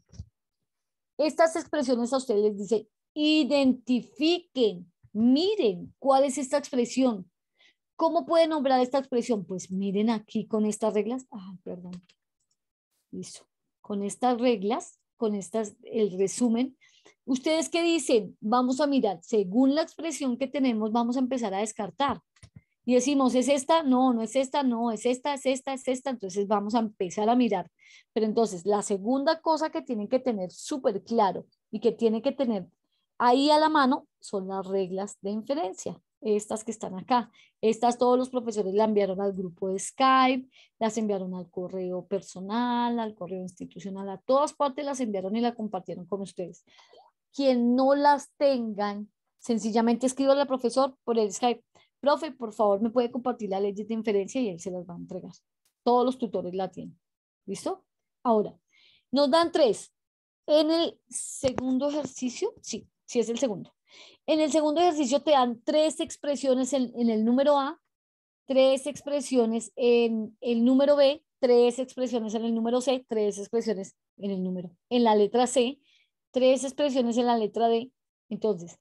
[SPEAKER 1] Estas expresiones a ustedes les dicen, identifiquen, miren cuál es esta expresión. ¿Cómo puede nombrar esta expresión? Pues miren aquí con estas reglas. Ah, perdón. Listo. Con estas reglas, con estas, el resumen. ¿Ustedes que dicen? Vamos a mirar, según la expresión que tenemos, vamos a empezar a descartar y decimos, ¿es esta? No, no es esta, no, es esta, es esta, es esta. Entonces vamos a empezar a mirar. Pero entonces, la segunda cosa que tienen que tener súper claro y que tienen que tener ahí a la mano son las reglas de inferencia. Estas que están acá. Estas todos los profesores la enviaron al grupo de Skype, las enviaron al correo personal, al correo institucional, a todas partes las enviaron y la compartieron con ustedes. Quien no las tengan, sencillamente escribo al profesor por el Skype, profe, por favor, me puede compartir la ley de inferencia y él se las va a entregar. Todos los tutores la tienen. ¿Listo? Ahora, nos dan tres. En el segundo ejercicio, sí, sí es el segundo. En el segundo ejercicio te dan tres expresiones en, el número A, tres expresiones en el número B, tres expresiones en el número C, tres expresiones en el número, en la letra C, tres expresiones en la letra D. Entonces,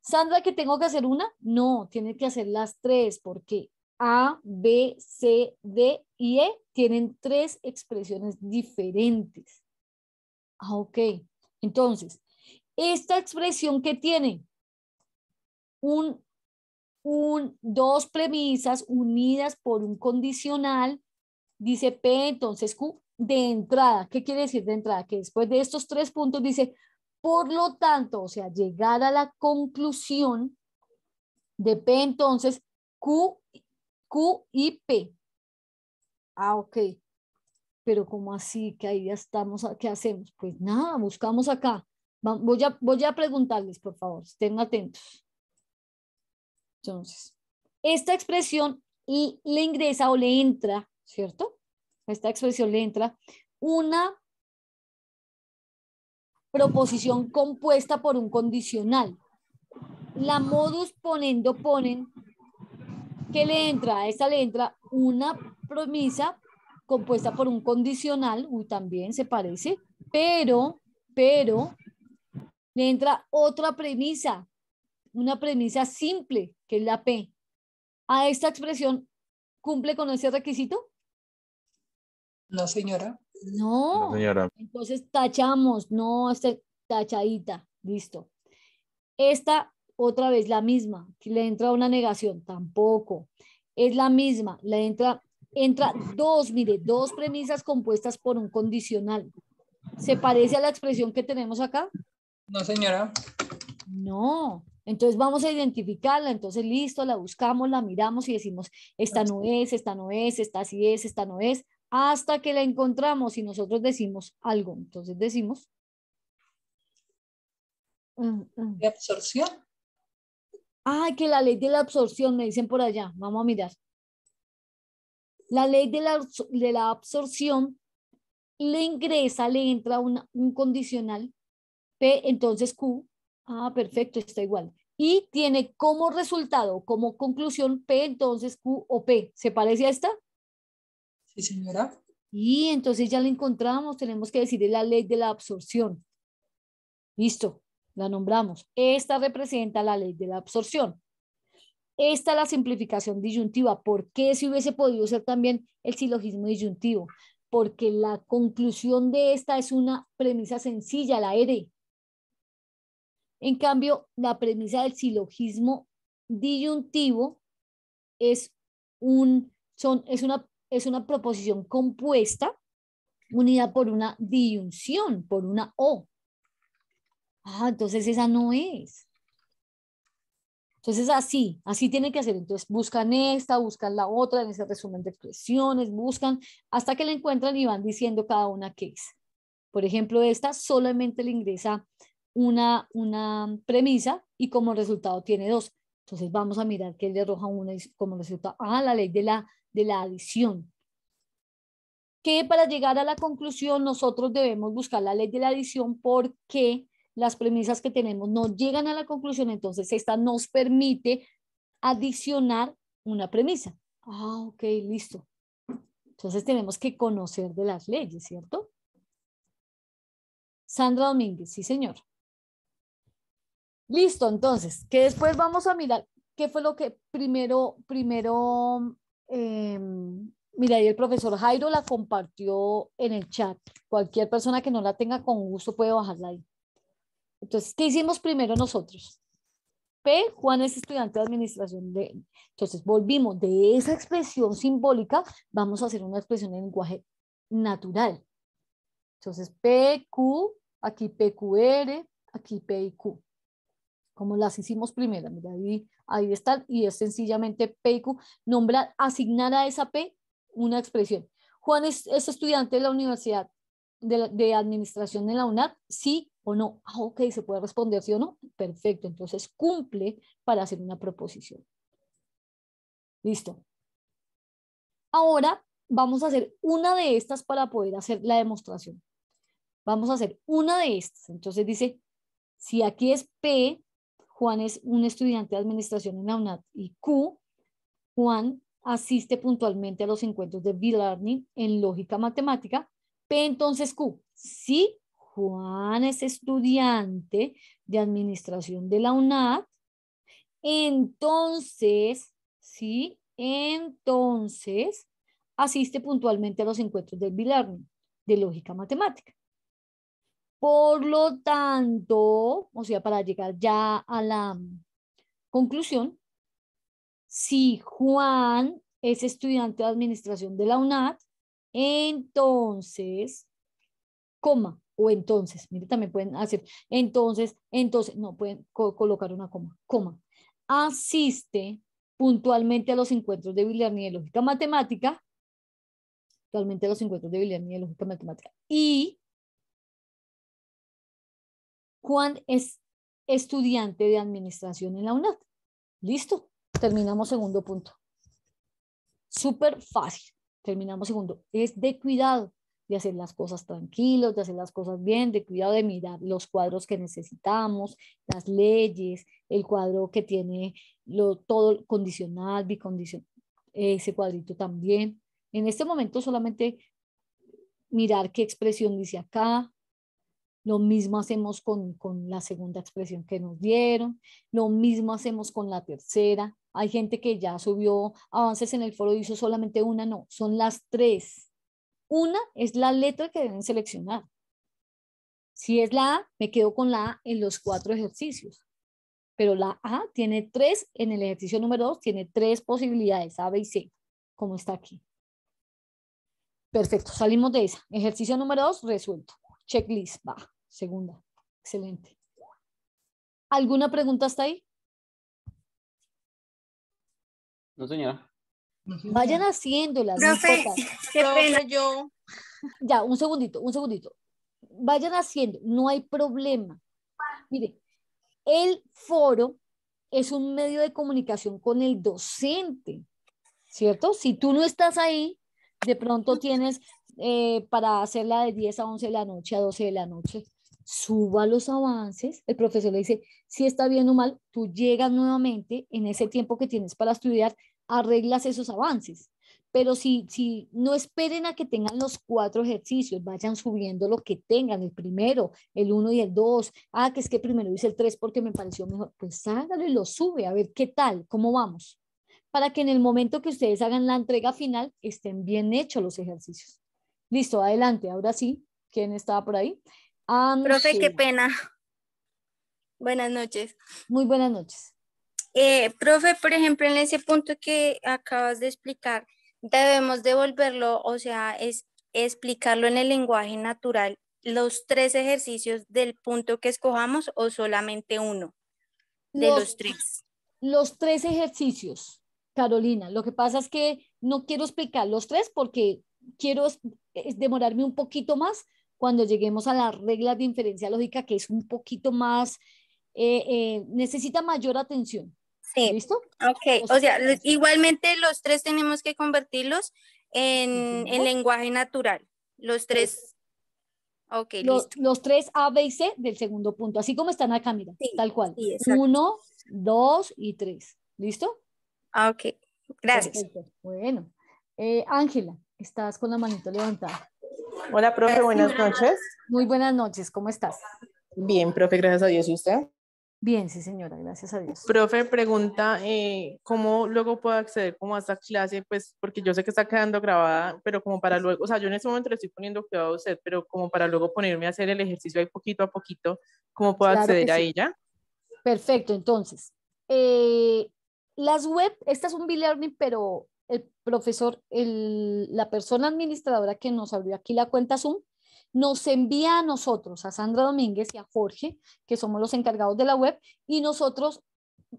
[SPEAKER 1] Sandra, que tengo que hacer una. No, tiene que hacer las tres porque A, B, C, D y E tienen tres expresiones diferentes. Ah, ok. Entonces, esta expresión que tiene un, un, dos premisas unidas por un condicional, dice P, entonces Q, de entrada. ¿Qué quiere decir de entrada? Que después de estos tres puntos dice, por lo tanto, o sea, llegar a la conclusión de P entonces, Q, Q y P. Ah, ok. Pero ¿cómo así? Que ahí ya estamos, ¿qué hacemos? Pues nada, buscamos acá. Voy a, voy a preguntarles, por favor, estén atentos. Entonces, esta expresión le ingresa o le entra, ¿cierto? esta expresión le entra una proposición compuesta por un condicional. La modus ponendo ponen que le entra, a esta le entra una premisa compuesta por un condicional, uy, también se parece, pero, pero, le entra otra premisa, una premisa simple, que es la P. ¿A esta expresión cumple con ese requisito?
[SPEAKER 2] No, señora.
[SPEAKER 1] No. Entonces tachamos, no, esta tachadita, listo. Esta, otra vez, la misma, le entra una negación, tampoco. Es la misma, le entra, entra dos, mire, dos premisas compuestas por un condicional. ¿Se parece a la expresión que tenemos acá?
[SPEAKER 2] No, señora.
[SPEAKER 1] No. Entonces vamos a identificarla, entonces listo, la buscamos, la miramos y decimos, esta no es, esta no es, esta sí es, esta no es, hasta que la encontramos y nosotros decimos algo. Entonces decimos. Mm, mm". De absorción. Ah, que la ley de la absorción, me dicen por allá. Vamos a mirar. La ley de la, de la absorción le ingresa, le entra un condicional P, entonces Q. Ah, perfecto, está igual. Y tiene como resultado, como conclusión P, entonces Q o P. ¿Se parece a esta? señora. Y entonces ya la encontramos, tenemos que decir la ley de la absorción. Listo, la nombramos. Esta representa la ley de la absorción. Esta la simplificación disyuntiva. ¿Por qué si hubiese podido ser también el silogismo disyuntivo? Porque la conclusión de esta es una premisa sencilla, la R. E en cambio, la premisa del silogismo disyuntivo es, un, son, es una es una proposición compuesta unida por una disyunción, por una O. Ah, entonces esa no es. Entonces así, así tiene que hacer. Entonces buscan esta, buscan la otra en ese resumen de expresiones, buscan hasta que la encuentran y van diciendo cada una qué es. Por ejemplo, esta solamente le ingresa una, una premisa y como resultado tiene dos. Entonces vamos a mirar que le arroja una y como resultado, ah, la ley de la de la adición. Que para llegar a la conclusión nosotros debemos buscar la ley de la adición porque las premisas que tenemos no llegan a la conclusión, entonces esta nos permite adicionar una premisa. Ah, ok, listo. Entonces tenemos que conocer de las leyes, ¿cierto? Sandra Domínguez, sí señor. Listo, entonces, que después vamos a mirar qué fue lo que primero, primero Em, mira, y el profesor Jairo la compartió en el chat. Cualquier persona que no la tenga con gusto puede bajarla ahí. Entonces, ¿qué hicimos primero nosotros? P, Juan es estudiante de administración de... Entonces, volvimos de esa expresión simbólica, vamos a hacer una expresión en lenguaje natural. Entonces, P, Q, aquí P, Q, R, aquí P y Q como las hicimos primero, mira, ahí, ahí están, y es sencillamente PQ, nombrar, asignar a esa P una expresión. Juan es, estudiante de la Universidad de, Administración de la UNAD, sí o no. Ah, ok, se puede responder sí o no. Perfecto, entonces cumple para hacer una proposición. Listo. Ahora vamos a hacer una de estas para poder hacer la demostración. Vamos a hacer una de estas. Entonces dice, si aquí es P, Juan es un estudiante de administración en la UNAT y Q. Juan asiste puntualmente a los encuentros de B-Learning en lógica matemática. P entonces Q. Si Juan es estudiante de administración de la UNAT, entonces, sí, entonces asiste puntualmente a los encuentros de B-Learning de lógica matemática. Por lo tanto, o sea, para llegar ya a la conclusión, si Juan es estudiante de administración de la UNAD, entonces, coma, o entonces, mire, también pueden hacer, entonces, entonces, no, pueden colocar una coma, coma, asiste puntualmente a los encuentros de Biliarni de Lógica Matemática, puntualmente a los encuentros de Biliarni de Lógica Matemática, y Juan es estudiante de administración en la UNAD. Listo, terminamos segundo punto. Súper fácil, terminamos segundo. Es de cuidado, de hacer las cosas tranquilos, de hacer las cosas bien, de cuidado de mirar los cuadros que necesitamos, las leyes, el cuadro que tiene lo, todo condicional, bicondicional, ese cuadrito también. En este momento solamente mirar qué expresión dice acá, lo mismo hacemos con, la segunda expresión que nos dieron, lo mismo hacemos con la tercera. Hay gente que ya subió avances en el foro y hizo solamente una, no, son las tres. Una es la letra que deben seleccionar. Si es la A, me quedo con la A en los cuatro ejercicios. Pero la A tiene tres, en el ejercicio número dos tiene tres posibilidades, A, B y C, como está aquí. Perfecto, salimos de esa. Ejercicio número dos, resuelto. Checklist, va, segunda. Excelente. ¿Alguna pregunta hasta ahí? No, señora. Vayan haciéndolas. No sé, qué pena. yo. Ya, un segundito, un segundito. Vayan haciendo, no hay problema. Mire, el foro es un medio de comunicación con el docente, ¿cierto? Si tú no estás ahí, de pronto tienes eh, para hacerla de 10 a 11 de la noche, a 12 de la noche. Suba los avances. El profesor le dice, si está bien o mal, tú llegas nuevamente en ese tiempo que tienes para estudiar, arreglas esos avances. Pero si, si no esperen a que tengan los cuatro ejercicios, vayan subiendo lo que tengan, el primero, el uno y el dos. Ah, que es que primero hice el tres porque me pareció mejor. Pues hágalo y lo sube, a ver qué tal, cómo vamos. Para que en el momento que ustedes hagan la entrega final estén bien hechos los ejercicios. Listo, adelante, ahora sí. ¿Quién estaba por ahí? Profe, qué pena. Buenas noches. Muy buenas noches. Eh, profe, por ejemplo, en ese punto que acabas de explicar, debemos devolverlo, o sea, es explicarlo en el lenguaje natural, los tres ejercicios del punto que escojamos o solamente uno de los tres. Los tres ejercicios, Carolina. Lo que pasa es que no quiero explicar los tres porque quiero es demorarme un poquito más cuando lleguemos a las reglas de inferencia lógica, que es un poquito más, eh, eh, necesita mayor atención. ¿Listo? Ok, o sea, igualmente los tres tenemos que convertirlos en, lenguaje natural. Los tres. Ok, los, tres A, B y C del segundo punto, así como están acá, mira, tal cual. Uno, dos y tres. ¿Listo? Ah, ok, gracias. Bueno, eh, Ángela. Estás con la manito levantada.
[SPEAKER 2] Hola, profe, pues, buenas noches.
[SPEAKER 1] Muy buenas noches, ¿cómo estás?
[SPEAKER 2] Bien, profe, gracias a Dios. ¿Y usted? Bien, sí, señora,
[SPEAKER 1] gracias a Dios. Profe, pregunta, eh, ¿cómo luego
[SPEAKER 5] puedo acceder como a esta clase? Pues porque yo sé que está quedando grabada, pero como para luego, o sea, yo en este momento le estoy poniendo cuidado a usted, pero como para luego ponerme a hacer el ejercicio ahí poquito a poquito, ¿cómo puedo acceder a ella?
[SPEAKER 1] Perfecto, entonces, eh, las web, esta es un e-learning, pero el profesor, el, la persona administradora que nos abrió aquí la cuenta Zoom, nos envía a nosotros, a Sandra Domínguez y a Jorge, que somos los encargados de la web, y nosotros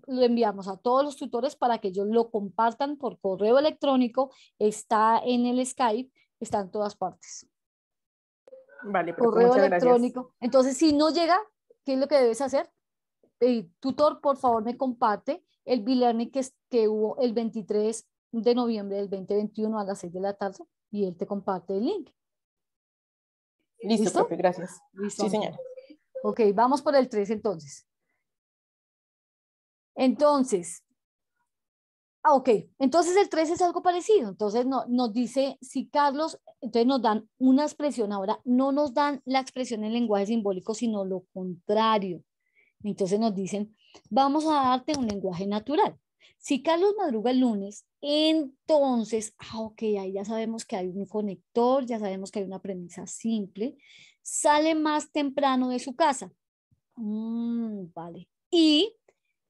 [SPEAKER 1] lo enviamos a todos los tutores para que ellos lo compartan por correo electrónico, está en el Skype, está en todas partes.
[SPEAKER 2] Vale, por correo electrónico.
[SPEAKER 1] Entonces, si no llega, ¿qué es lo que debes hacer? tutor, por favor, me comparte el billete que, que hubo el 23 de noviembre del 2021 a las 6 de la tarde y él te comparte el link.
[SPEAKER 3] Listo, gracias. Sí, señor.
[SPEAKER 1] Ok, vamos por el 3 entonces. Entonces, ah, ok, entonces el 3 es algo parecido. Entonces no, nos dice, si Carlos, entonces nos dan una expresión, ahora no nos dan la expresión en lenguaje simbólico, sino lo contrario. Entonces nos dicen, vamos a darte un lenguaje natural. Si Carlos madruga el lunes, entonces, ah, ok, ahí ya sabemos que hay un conector, ya sabemos que hay una premisa simple, sale más temprano de su casa. Mm, vale. Y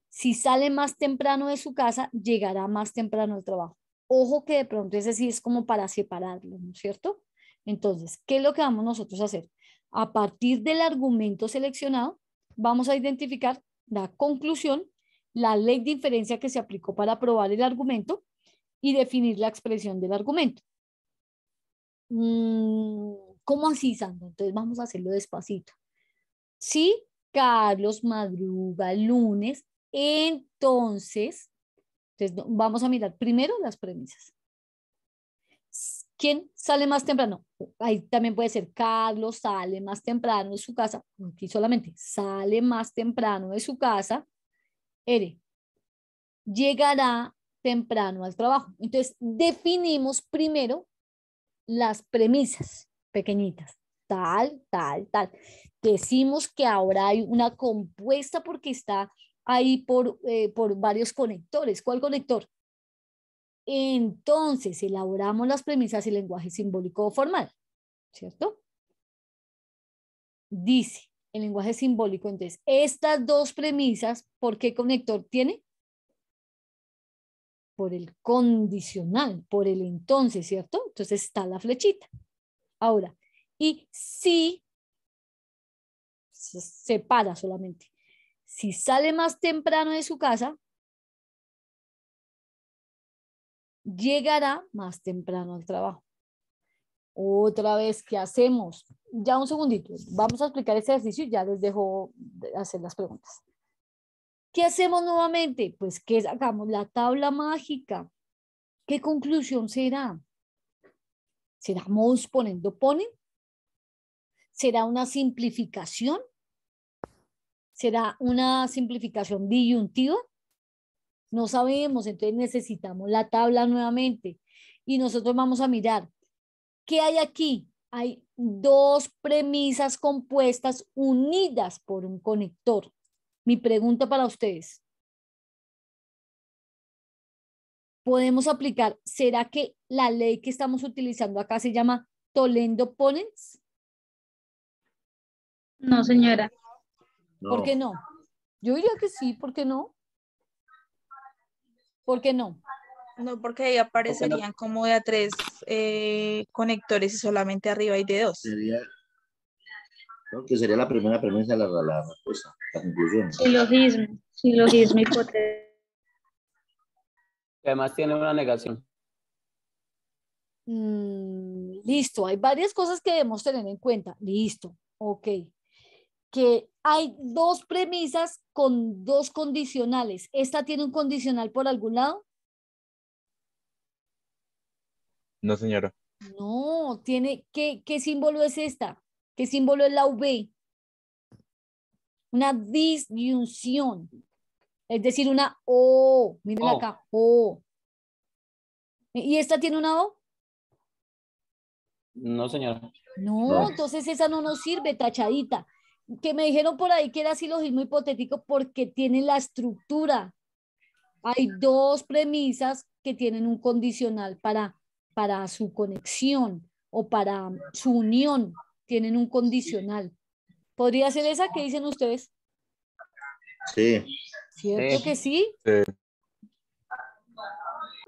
[SPEAKER 1] si sale más temprano de su casa, llegará más temprano al trabajo. Ojo que de pronto ese sí es como para separarlo, ¿no es cierto? Entonces, ¿qué es lo que vamos nosotros a hacer? A partir del argumento seleccionado, vamos a identificar la conclusión la ley de inferencia que se aplicó para probar el argumento y definir la expresión del argumento. Mm, ¿Cómo así, Sandra? Entonces vamos a hacerlo despacito. Si Carlos madruga lunes, entonces, entonces vamos a mirar primero las premisas. ¿Quién sale más temprano? Ahí también puede ser Carlos sale más temprano de su casa. Aquí solamente sale más temprano de su casa R, llegará temprano al trabajo. Entonces, definimos primero las premisas pequeñitas, tal, tal, tal. Decimos que ahora hay una compuesta porque está ahí por, eh, por varios conectores. ¿Cuál conector? Entonces, elaboramos las premisas y lenguaje simbólico o formal, ¿cierto? Dice, el lenguaje simbólico. Entonces, estas dos premisas, ¿por qué conector tiene? Por el condicional, por el entonces, ¿cierto? Entonces está la flechita. Ahora, y si se para solamente,
[SPEAKER 3] si sale más temprano de su casa,
[SPEAKER 1] llegará más temprano al trabajo. Otra vez, ¿qué hacemos? ya un segundito, vamos a explicar este ejercicio y ya les dejo hacer las preguntas. ¿Qué hacemos nuevamente? Pues que sacamos la tabla mágica. ¿Qué conclusión será? ¿Será modus poniendo ponen? ¿Será una simplificación? ¿Será una simplificación disyuntiva? No sabemos, entonces necesitamos la tabla nuevamente. Y nosotros vamos a mirar, ¿qué hay aquí? hay dos premisas compuestas unidas por un conector. Mi pregunta para ustedes. Podemos aplicar, ¿será que la ley que estamos utilizando acá se llama Tolendo Ponens?
[SPEAKER 3] No, señora. ¿Por qué no?
[SPEAKER 1] Yo diría que sí, ¿por qué no? ¿Por qué no?
[SPEAKER 2] No, porque ahí aparecerían como de a tres eh, conectores y solamente arriba hay de dos.
[SPEAKER 4] Sería, que sería la primera premisa la, la, respuesta, la conclusión.
[SPEAKER 1] Silogismo, silogismo
[SPEAKER 4] Además tiene una negación.
[SPEAKER 1] Mm, listo, hay varias cosas que debemos tener en cuenta. Listo, ok. Que hay dos premisas con dos condicionales. ¿Esta tiene un condicional por algún lado? No, señora. No, tiene, ¿qué, qué símbolo es esta? ¿Qué símbolo es la V? Una disyunción. Es decir, una O. Miren acá, O. ¿Y esta tiene una O?
[SPEAKER 3] No, señora.
[SPEAKER 1] No, no, entonces esa no nos sirve, tachadita. Que me dijeron por ahí que era silogismo hipotético porque tiene la estructura. Hay dos premisas que tienen un condicional para para su conexión o para su unión tienen un condicional. ¿Podría ser esa que dicen ustedes? Sí. ¿Cierto que sí?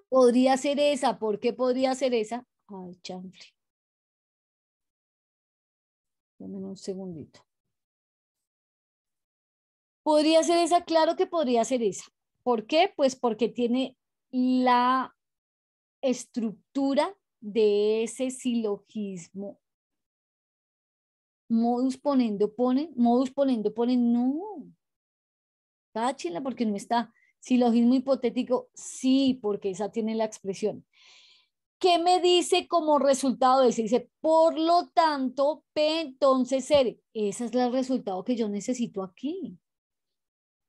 [SPEAKER 1] Podría ser esa. ¿Por qué podría ser esa? Ay, chanfle. Dame un segundito. Podría ser esa, claro que podría ser esa. ¿Por qué? Pues porque tiene la estructura de ese silogismo. Modus ponendo pone, modus ponendo pone, no. Táchenla porque no está. Silogismo hipotético, sí, porque esa tiene la expresión. ¿Qué me dice como resultado de ese? Dice, por lo tanto, P entonces R. Ese es el resultado que yo necesito aquí.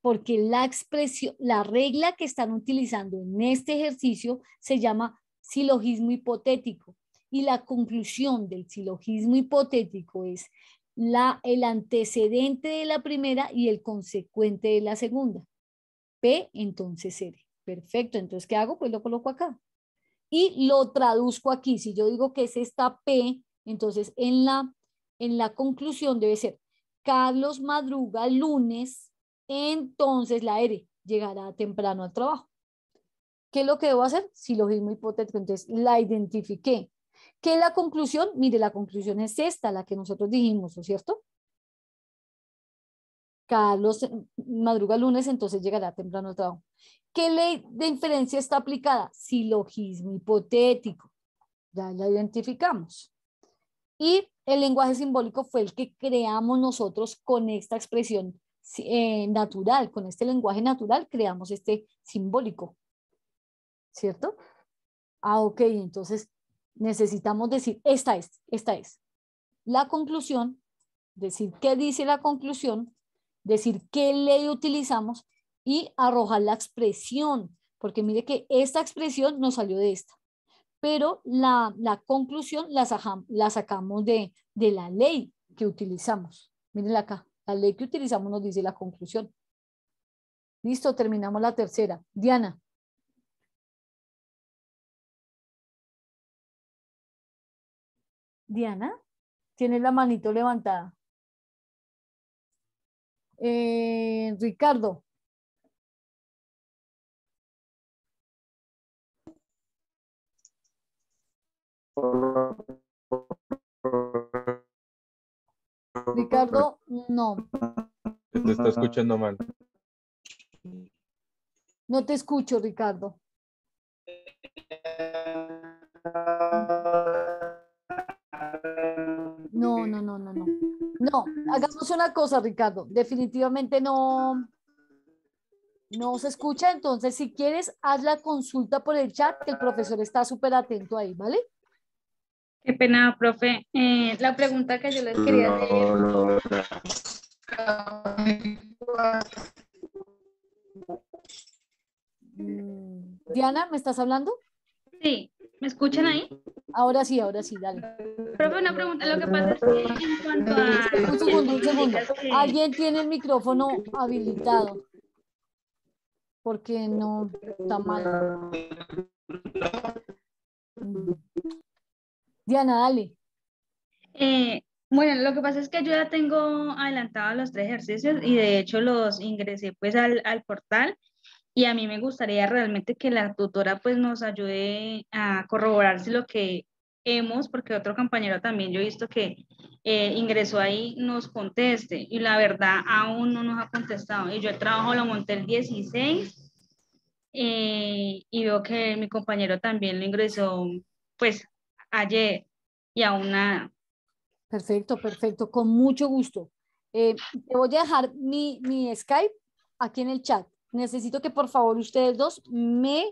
[SPEAKER 1] Porque la expresión, la regla que están utilizando en este ejercicio se llama silogismo hipotético. Y la conclusión del silogismo hipotético es la, el antecedente de la primera y el consecuente de la segunda. P entonces R. Perfecto, entonces ¿qué hago? Pues lo coloco acá. Y lo traduzco aquí. Si yo digo que es esta P, entonces en la, en la conclusión debe ser Carlos madruga lunes, entonces la R llegará temprano al trabajo. ¿Qué es lo que debo hacer? Silogismo hipotético. Entonces, la identifiqué. ¿Qué es la conclusión? Mire, la conclusión es esta, la que nosotros dijimos, ¿no es cierto? Carlos madruga lunes, entonces llegará temprano al trabajo. ¿Qué ley de inferencia está aplicada? Silogismo hipotético. Ya la identificamos. Y el lenguaje simbólico fue el que creamos nosotros con esta expresión eh, natural, con este lenguaje natural creamos este simbólico. ¿cierto? Ah, ok, entonces necesitamos decir, esta es, esta es. La conclusión, decir qué dice la conclusión, decir qué ley utilizamos y arrojar la expresión, porque mire que esta expresión nos salió de esta, pero la, conclusión la, la sacamos de, de la ley que utilizamos. Miren acá, la ley que utilizamos nos dice la conclusión. Listo, terminamos la tercera. Diana.
[SPEAKER 3] Diana, tienes la manito levantada. Eh, Ricardo. Ricardo,
[SPEAKER 1] no.
[SPEAKER 5] Te está escuchando
[SPEAKER 1] mal. No te escucho, Ricardo. No, no, no, no, no. No, hagamos una cosa, Ricardo. Definitivamente no, no se escucha. Entonces, si quieres, haz la consulta por el chat, el profesor está súper atento ahí, ¿vale?
[SPEAKER 2] Qué pena, profe. Eh, la pregunta que yo les quería
[SPEAKER 3] hacer.
[SPEAKER 1] Diana, ¿me estás hablando? Sí. ¿Me escuchan ahí? Ahora sí, ahora sí, dale.
[SPEAKER 3] Profe, una pregunta. Lo que pasa es que en cuanto a... Un segundo, ¿Alguien
[SPEAKER 1] tiene el micrófono habilitado? Porque no está mal.
[SPEAKER 2] Diana, dale. Eh, bueno, lo que pasa es que yo ya tengo adelantados los tres ejercicios y de hecho los ingresé pues al, al portal y a mí me gustaría realmente que la tutora pues nos ayude a corroborar si lo que hemos, porque otro compañero también yo he visto que eh, ingresó ahí, nos conteste. Y la verdad aún no nos ha contestado. Y yo trabajo lo monté el 16 eh, y veo que mi compañero también lo ingresó pues ayer y aún nada. Perfecto, perfecto, con mucho gusto.
[SPEAKER 1] Eh, te voy a dejar mi Skype aquí en el chat necesito que por favor ustedes dos me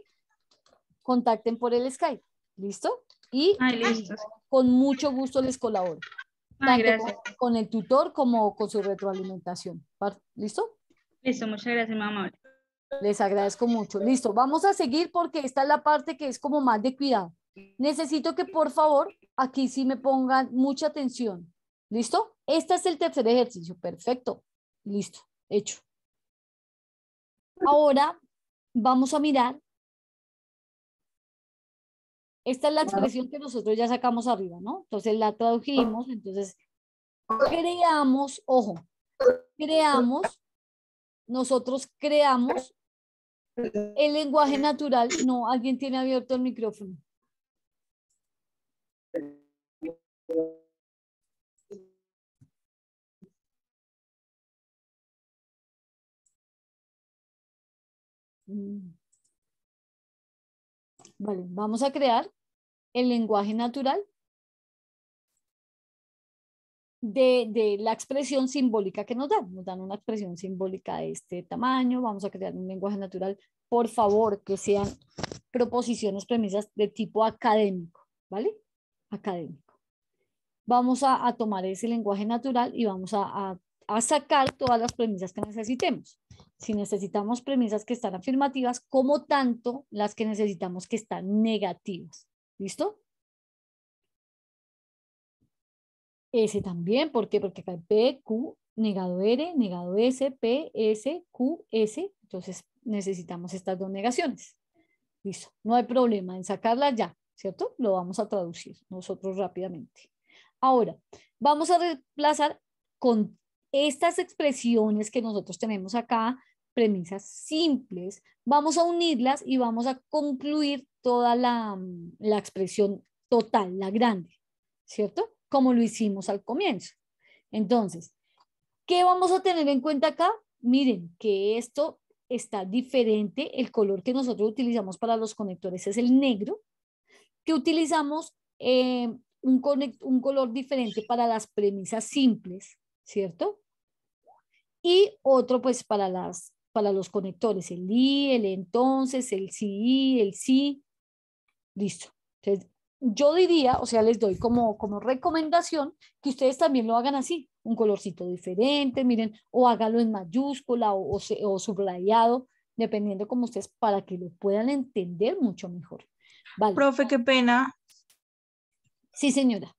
[SPEAKER 1] contacten por el Skype. ¿Listo? Y con mucho gusto les colaboro. con, con, el tutor como con su retroalimentación. ¿Listo? Listo, muchas gracias, mamá. Les agradezco mucho. Listo, vamos a seguir porque esta es la parte que es como más de cuidado. Necesito que por favor aquí sí me pongan mucha atención. ¿Listo? Este es el tercer ejercicio. Perfecto. Listo, hecho. Ahora vamos a mirar. Esta es la expresión que nosotros ya sacamos arriba, ¿no? Entonces la tradujimos, entonces creamos, ojo, creamos, nosotros creamos el lenguaje natural. No, alguien tiene abierto el micrófono. Mm. vamos a crear el lenguaje natural de, de, la expresión simbólica que nos dan. Nos dan una expresión simbólica de este tamaño, vamos a crear un lenguaje natural. Por favor, que sean proposiciones, premisas de tipo académico, ¿vale? Académico. Vamos a, tomar ese lenguaje natural y vamos a, a a sacar todas las premisas que necesitemos. Si necesitamos premisas que están afirmativas, como tanto las que necesitamos que están negativas. ¿Listo? S también, ¿por qué? Porque acá hay P, Q, negado R, negado S, P, S, Q, S. Entonces necesitamos estas dos negaciones. Listo, no hay problema en sacarlas ya, ¿cierto? Lo vamos a traducir nosotros rápidamente. Ahora, vamos a reemplazar con estas expresiones que nosotros tenemos acá, premisas simples, vamos a unirlas y vamos a concluir toda mm, la, expresión total, la grande, ¿cierto? Como lo hicimos al comienzo. Entonces, ¿qué vamos a tener en cuenta acá? Miren que esto está diferente, el color que nosotros utilizamos para los conectores es el negro, que utilizamos eh, un, un color diferente para las premisas simples, ¿cierto? y otro pues para, las, para los conectores, el i, el entonces, el sí, el sí. Listo. Entonces, yo diría, o sea, les doy como, como recomendación que ustedes también lo hagan así, un colorcito diferente, miren, o hágalo en mayúscula o, o, subrayado, dependiendo como ustedes, para que lo puedan entender mucho mejor.
[SPEAKER 2] Vale. Profe, qué pena. Sí, señora.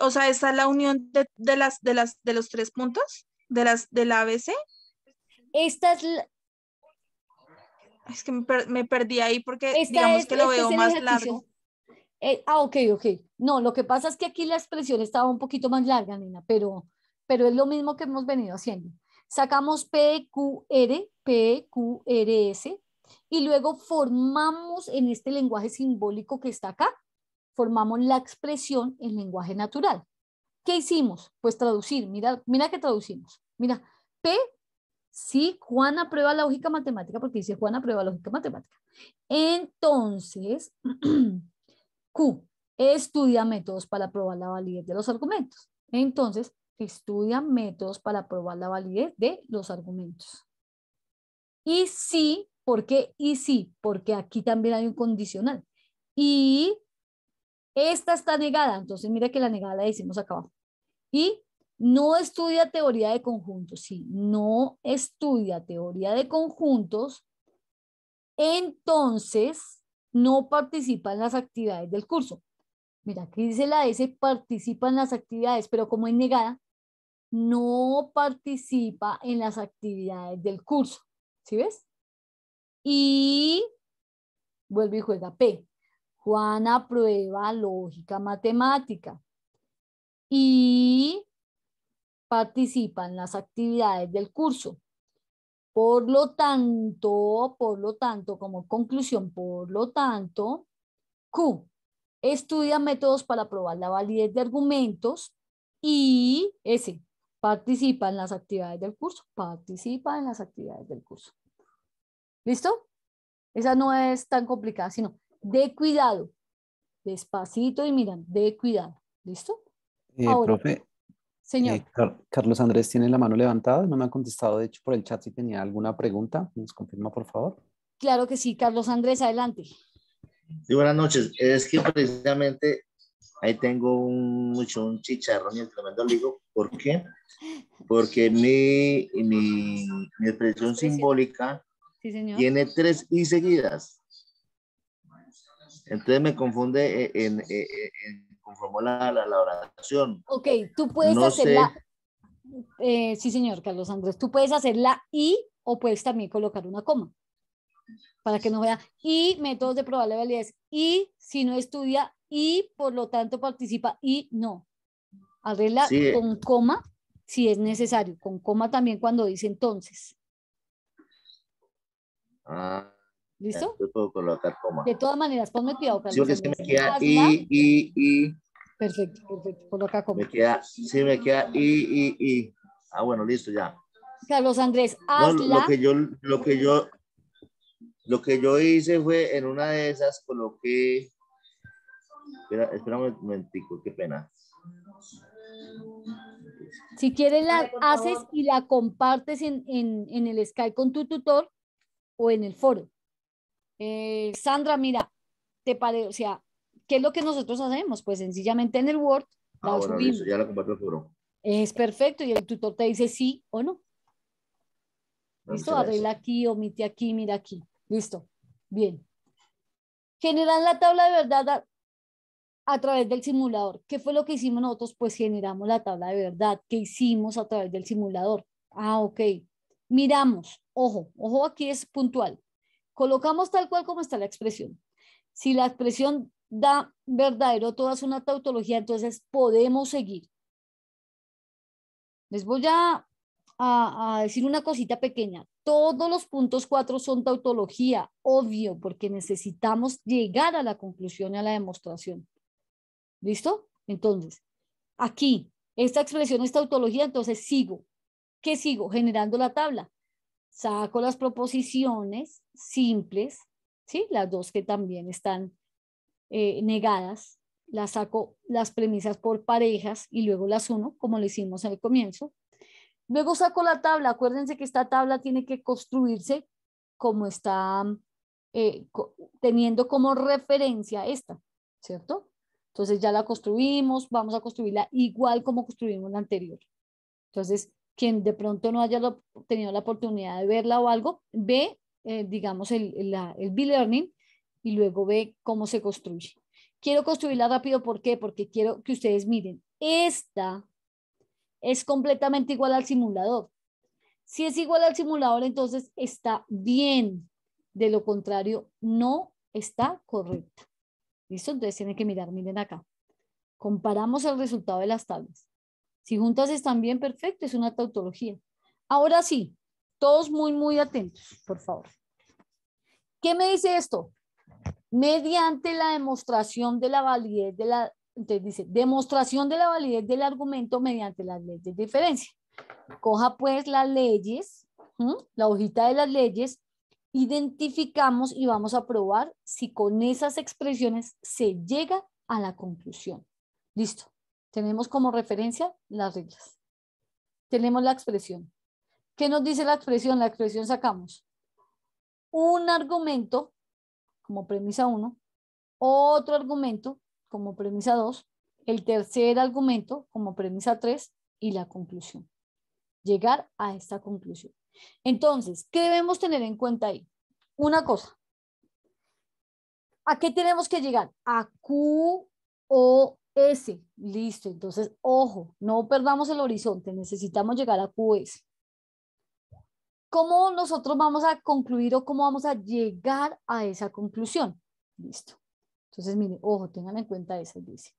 [SPEAKER 2] O sea, ¿esa es la unión de, las, de, las, de los tres puntos? de las del ABC. Esta es la... Es que me, perdí ahí porque digamos que lo este veo más largo.
[SPEAKER 1] Eh, ah, ok, ok. No, lo que pasa es que aquí la expresión estaba un poquito más larga, Nina, pero, pero es lo mismo que hemos venido haciendo. Sacamos PQR, PQRS, y luego formamos en este lenguaje simbólico que está acá, formamos la expresión en lenguaje natural. ¿Qué hicimos? Pues traducir. Mira, mira que traducimos. Mira, P, si Juan aprueba la lógica matemática, porque dice Juan aprueba la lógica matemática. Entonces, Q, estudia métodos para probar la validez de los argumentos. Entonces, estudia métodos para probar la validez de los argumentos. Y sí, ¿por qué? Y sí, porque aquí también hay un condicional. Y esta está negada, entonces mira que la negada la decimos acá abajo. Y no estudia teoría de conjuntos, Si no estudia teoría de conjuntos, entonces no participa en las actividades del curso. Mira, aquí dice la S, participa en las actividades, pero como es negada, no participa en las actividades del curso. ¿Sí ves? Y vuelve y juega P. Juana prueba lógica matemática y participa en las actividades del curso. Por lo tanto, por lo tanto, como conclusión, por lo tanto, Q estudia métodos para probar la validez de argumentos y S participa en las actividades del curso, participa en las actividades del curso. ¿Listo? Esa no es tan complicada, sino de cuidado, despacito y miran, de cuidado. ¿Listo? Eh, profe, eh, señor.
[SPEAKER 5] Carlos Andrés tiene la mano levantada, no me ha contestado, de hecho, por el chat si tenía alguna pregunta. ¿Nos confirma, por favor?
[SPEAKER 1] Claro que sí, Carlos Andrés, adelante.
[SPEAKER 4] Sí, buenas noches. Es que precisamente ahí tengo un, mucho, un chicharrón y el tremendo ligo. ¿Por qué? Porque mi, mi, mi expresión simbólica tiene tres y seguidas. Entonces me confunde eh, en, en, conformó la, la, oración.
[SPEAKER 1] Ok, tú puedes hacer hacerla. Eh, sí, señor Carlos Andrés, tú puedes hacer la y o puedes también colocar una coma para que no vea y métodos de probable validez y si no estudia y por lo tanto participa y no. Arregla con coma si es necesario, con coma también cuando dice entonces.
[SPEAKER 4] Ah, ¿Listo? Yo puedo colocar coma. De
[SPEAKER 1] todas maneras, ponme cuidado. Sí, me queda y,
[SPEAKER 4] y, y.
[SPEAKER 1] Perfecto, perfecto. Coloca coma. Me
[SPEAKER 4] queda, sí, me queda y, y, y. Ah, bueno, listo, ya.
[SPEAKER 1] Carlos Andrés, hazla. lo que
[SPEAKER 4] yo, lo que yo, lo que yo hice fue en una de esas coloqué. Espera, espera un momentico, qué pena.
[SPEAKER 1] Si quieres la haces y la compartes en, en, en el Skype con tu tutor o en el foro. Eh, Sandra, mira, te pare, o sea, ¿qué es lo que nosotros hacemos? Pues sencillamente en el Word. ya
[SPEAKER 4] la comparto
[SPEAKER 1] Es perfecto y el tutor te dice sí o no.
[SPEAKER 4] Ah, listo, arregla
[SPEAKER 1] aquí, omite aquí, mira aquí. Listo, bien. Generan la tabla de verdad a, través del simulador. ¿Qué fue lo que hicimos nosotros? Pues generamos la tabla de verdad. que hicimos a través del simulador? Ah, ok. Miramos, ojo, ojo aquí es puntual. Colocamos tal cual como está la expresión. Si la expresión da verdadero, toda es una tautología, entonces podemos seguir. Les voy a, a, decir una cosita pequeña. Todos los puntos cuatro son tautología, obvio, porque necesitamos llegar a la conclusión y a la demostración. ¿Listo? Entonces, aquí, esta expresión es tautología, entonces sigo. ¿Qué sigo? Generando la tabla. Saco las proposiciones simples, ¿sí? las dos que también están eh, negadas, las saco las premisas por parejas y luego las uno, como lo hicimos al comienzo. Luego saco la tabla. Acuérdense que esta tabla tiene que construirse como está, eh, teniendo como referencia esta, ¿cierto? Entonces ya la construimos, vamos a construirla igual como construimos la anterior. Entonces quien de pronto no haya tenido la oportunidad de verla o algo, ve, eh, digamos, el, el B-Learning y luego ve cómo se construye. Quiero construirla rápido, ¿por qué? Porque quiero que ustedes miren. Esta es completamente igual al simulador. Si es igual al simulador, entonces está bien. De lo contrario, no está correcta. ¿Listo? Entonces tienen que mirar, miren acá. Comparamos el resultado de las tablas. Si juntas están bien, perfecto, es una tautología. Ahora sí, todos muy, muy atentos, por favor. ¿Qué me dice esto? Mediante la demostración de la validez de la, dice, demostración de la validez del argumento mediante las leyes de diferencia. Coja pues las leyes, la hojita de las leyes, identificamos y vamos a probar si con esas expresiones se llega a la conclusión. Listo. Tenemos como referencia las reglas. Tenemos la expresión. ¿Qué nos dice la expresión? La expresión sacamos un argumento como premisa 1, otro argumento como premisa 2, el tercer argumento como premisa 3 y la conclusión. Llegar a esta conclusión. Entonces, ¿qué debemos tener en cuenta ahí? Una cosa. ¿A qué tenemos que llegar? A Q o S, listo. Entonces, ojo, no perdamos el horizonte, necesitamos llegar a QS. ¿Cómo nosotros vamos a concluir o cómo vamos a llegar a esa conclusión? Listo. Entonces, mire, ojo, tengan en cuenta eso, dice.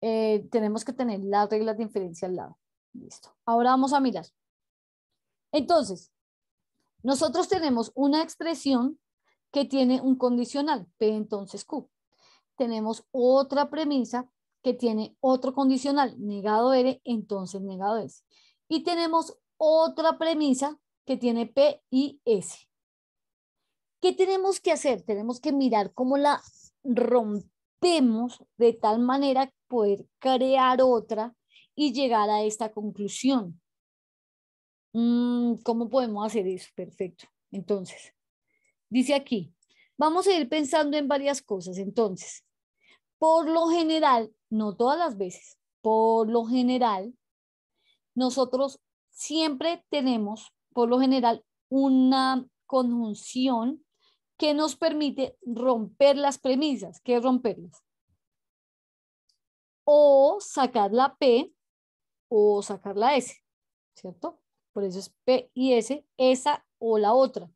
[SPEAKER 1] Eh, tenemos que tener las reglas de inferencia al lado. Listo. Ahora vamos a mirar. Entonces, nosotros tenemos una expresión que tiene un condicional, P entonces Q. Tenemos otra premisa que tiene otro condicional, negado R, e, entonces negado S. Y tenemos otra premisa que tiene P y S. ¿Qué tenemos que hacer? Tenemos que mirar cómo la rompemos de tal manera poder crear otra y llegar a esta conclusión. Mm, ¿Cómo podemos hacer eso? Perfecto. Entonces, dice aquí, vamos a ir pensando en varias cosas. Entonces, por lo general, no todas las veces, por lo general, nosotros siempre tenemos, por lo general, una conjunción que nos permite romper las premisas. ¿Qué es romperlas? O sacar la P o sacar la S, ¿cierto? Por eso es P y S, esa o la otra,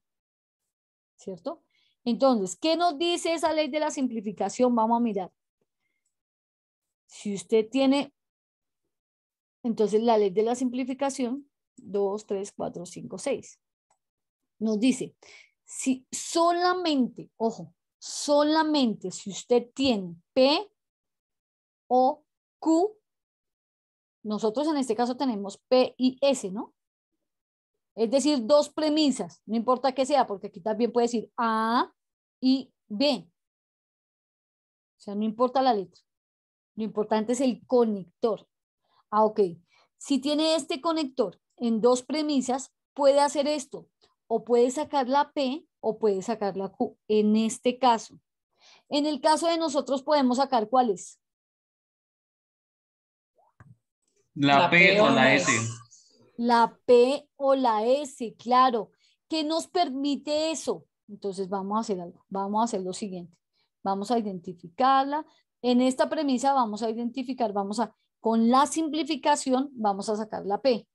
[SPEAKER 1] ¿cierto? Entonces, ¿qué nos dice esa ley de la simplificación? Vamos a mirar. Si usted tiene, entonces la ley de la simplificación, 2, 3, 4, 5, 6, nos dice, si solamente, ojo, solamente si usted tiene P o Q, nosotros en este caso tenemos P y S, ¿no? Es decir, dos premisas, no importa qué sea, porque aquí también puede decir A y B. O sea, no importa la letra. Lo importante es el conector. Ah, ok. Si tiene este conector en dos premisas, puede hacer esto. O puede sacar la P o puede sacar la Q. En este caso. En el caso de nosotros podemos sacar ¿cuál
[SPEAKER 3] La, la P, o la S.
[SPEAKER 1] La P o la S, claro. ¿Qué nos permite eso? Entonces vamos a hacer algo. Vamos a hacer lo siguiente. Vamos a identificarla, en esta premisa vamos a identificar, vamos a, con la simplificación vamos a sacar la P.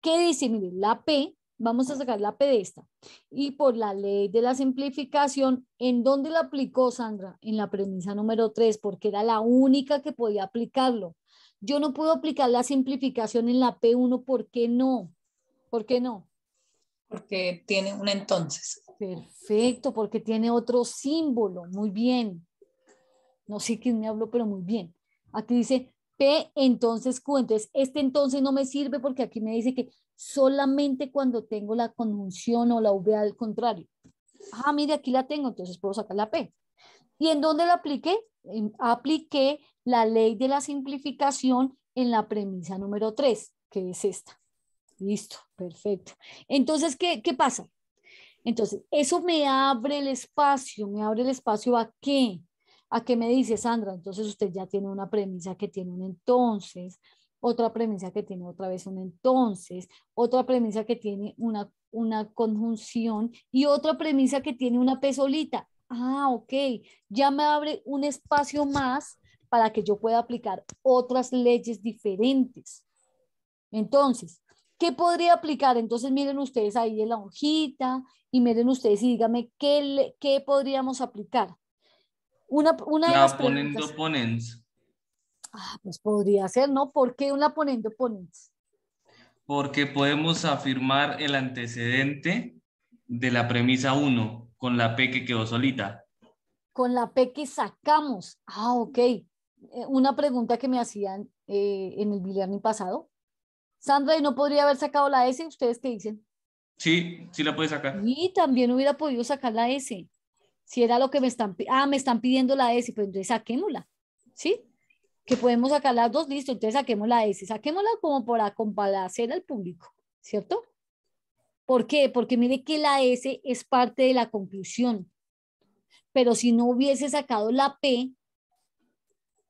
[SPEAKER 1] ¿Qué dice? Mire, la P, vamos a sacar la P de esta. Y por la ley de la simplificación, ¿en dónde la aplicó Sandra? En la premisa número 3, porque era la única que podía aplicarlo. Yo no puedo aplicar la simplificación en la P1, ¿por qué no? ¿Por qué no?
[SPEAKER 2] Porque tiene un entonces.
[SPEAKER 1] Perfecto, porque tiene otro símbolo. Muy bien. No sé quién me habló, pero muy bien. Aquí dice P entonces Q. Entonces, este entonces no me sirve porque aquí me dice que solamente cuando tengo la conjunción o la V al contrario. Ah, mire, aquí la tengo, entonces puedo sacar la P. ¿Y en dónde la apliqué? Apliqué la ley de la simplificación en la premisa número 3, que es esta. Listo, perfecto. Entonces, ¿qué, qué pasa? Entonces, eso me abre el espacio, me abre el espacio a qué? ¿A qué me dice Sandra? Entonces usted ya tiene una premisa que tiene un entonces, otra premisa que tiene otra vez un entonces, otra premisa que tiene una, una conjunción y otra premisa que tiene una pesolita. Ah, ok, ya me abre un espacio más para que yo pueda aplicar otras leyes diferentes. Entonces, ¿qué podría aplicar? Entonces miren ustedes ahí en la hojita y miren ustedes y díganme qué podríamos aplicar. Una, una de las ponendo
[SPEAKER 5] ponens.
[SPEAKER 1] Ah, pues podría ser, ¿no? ¿Por qué una ponendo ponens?
[SPEAKER 4] Porque podemos afirmar el antecedente de la premisa 1 con la P que quedó solita.
[SPEAKER 1] Con la P que sacamos. Ah, ok. Eh, una pregunta que me hacían eh, en el viernes pasado. Sandra, no podría haber sacado la S? ¿Ustedes qué dicen?
[SPEAKER 5] Sí, sí la puede sacar.
[SPEAKER 1] Y también hubiera podido sacar la S. Si era lo que me están, ah, me están pidiendo la e S, pues entonces saquémosla, ¿sí? Que podemos sacar las dos, listo, entonces saquemos la e S, saquémosla como para complacer al público, ¿cierto? ¿Por qué? Porque mire que la e S es parte de la conclusión, pero si no hubiese sacado la P,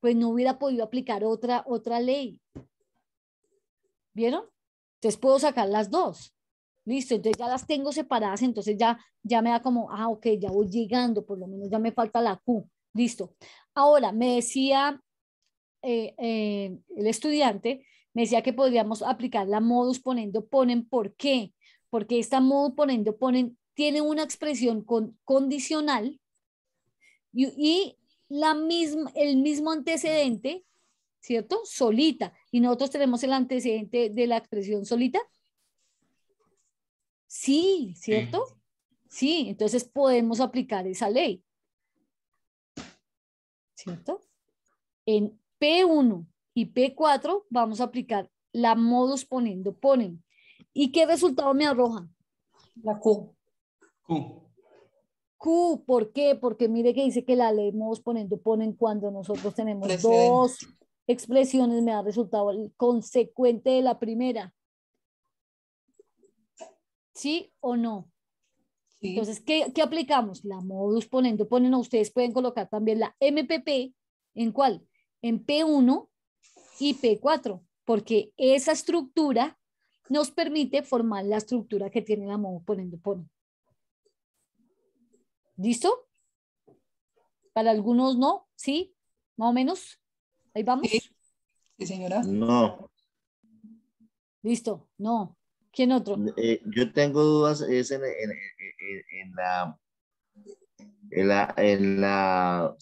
[SPEAKER 1] pues no hubiera podido aplicar otra, otra ley. ¿Vieron? Entonces puedo sacar las dos. Listo, entonces ya las tengo separadas, entonces ya, ya me da como, ah, ok, ya voy llegando, por lo menos ya me falta la Q. Listo. Ahora, me decía eh, eh, el estudiante, me decía que podríamos aplicar la modus poniendo ponen, ¿por qué? Porque esta modus ponendo, ponen tiene una expresión condicional y, y la misma, el mismo antecedente, ¿cierto? Solita. Y nosotros tenemos el antecedente de la expresión solita Sí, ¿cierto? Mm. Sí, entonces podemos aplicar esa ley. ¿Cierto? En P1 y P4 vamos a aplicar la modus ponendo, ponen. ¿Y qué resultado me arroja? La Q. Q. Q, ¿por qué? Porque mire que dice que la ley modus ponendo ponen cuando nosotros tenemos dos expresiones, me da resultado el consecuente de la primera. ¿Sí o no? Entonces, ¿qué, aplicamos? La modus ponendo, ponen ustedes, pueden colocar también la MPP, ¿en cuál? En P1 y P4, porque esa estructura nos permite formar la estructura que tiene la modus ponendo pone. ¿Listo? Para algunos no, ¿sí? Más o menos. Ahí vamos. sí señora.
[SPEAKER 2] No.
[SPEAKER 1] Listo, no. ¿Quién otro?
[SPEAKER 4] Eh, yo tengo dudas, es en, en, en, la, en, la... En la,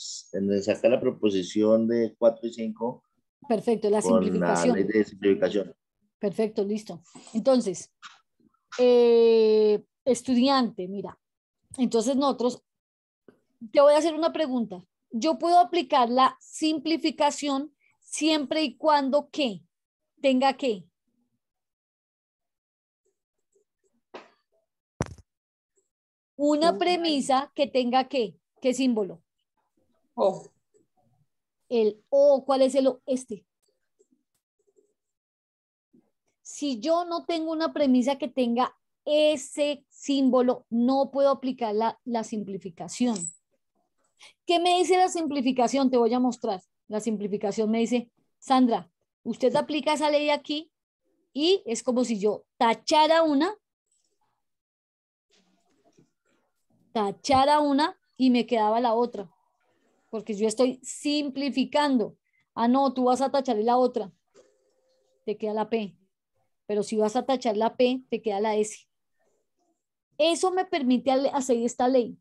[SPEAKER 4] en sacar la proposición de 4 y 5.
[SPEAKER 1] Perfecto, la simplificación. Perfecto, listo. Entonces, eh, estudiante, mira. Entonces nosotros, te voy a hacer una pregunta. Yo puedo aplicar la simplificación siempre y cuando que tenga que Una premisa que tenga qué? ¿Qué símbolo? O. El O, ¿cuál es el O? Este. Si yo no tengo una premisa que tenga ese símbolo, no puedo aplicar la, la simplificación. ¿Qué me dice la simplificación? Te voy a mostrar. La simplificación me dice, Sandra, usted aplica esa ley aquí y es como si yo tachara una tachara una y me quedaba la otra, porque yo estoy simplificando. Ah, no, tú vas a tachar la otra, te queda la P, pero si vas a tachar la P, te queda la S. Eso me permite hacer esta ley,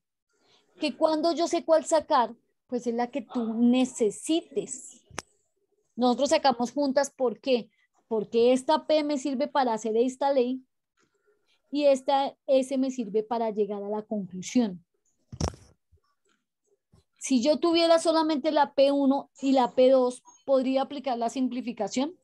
[SPEAKER 1] que cuando yo sé cuál sacar, pues es la que tú necesites. Nosotros sacamos juntas, porque Porque esta P me sirve para hacer esta ley y esta S me sirve para llegar a la conclusión. Si yo tuviera solamente la P1 y la P2, ¿podría aplicar la simplificación?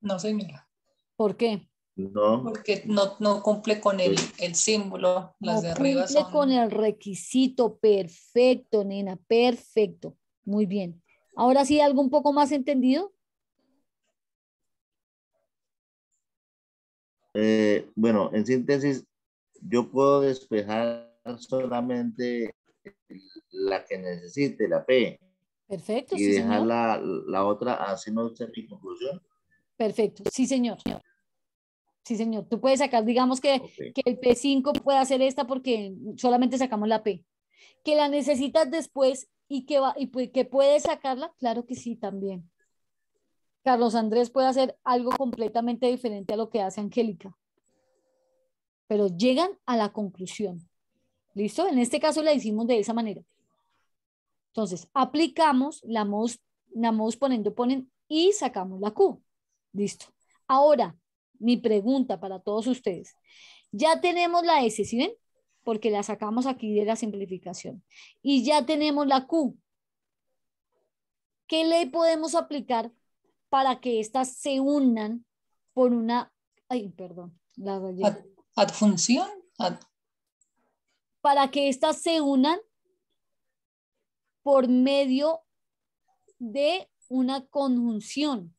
[SPEAKER 2] No, señora. ¿Por qué? No. Porque no, no cumple con el, símbolo, las no cumple
[SPEAKER 1] con el requisito, perfecto, nena, perfecto. Muy bien. Ahora sí, algo un poco más entendido.
[SPEAKER 4] Eh, bueno, en síntesis, yo puedo despejar solamente la que necesite, la P.
[SPEAKER 2] Perfecto. Y sí,
[SPEAKER 4] dejar La, la, otra, así no mi conclusión.
[SPEAKER 1] Perfecto, sí, señor. Sí, señor. Tú puedes sacar, digamos que, el P5 puede hacer esta porque solamente sacamos la P. Que la necesitas después y que, va, y que puedes sacarla, claro que sí, también. Carlos Andrés puede hacer algo completamente diferente a lo que hace Angélica. Pero llegan a la conclusión. ¿Listo? En este caso la hicimos de esa manera. Entonces, aplicamos la modus la poniendo ponen y sacamos la Q. Listo. Ahora, mi pregunta para todos ustedes. Ya tenemos la S, ¿sí ven? Porque la sacamos aquí de la simplificación. Y ya tenemos la Q. ¿Qué ley podemos aplicar para que éstas se unan por una... Ay, perdón. La
[SPEAKER 2] ¿Adjunción?
[SPEAKER 1] Para que éstas se unan por medio de una conjunción.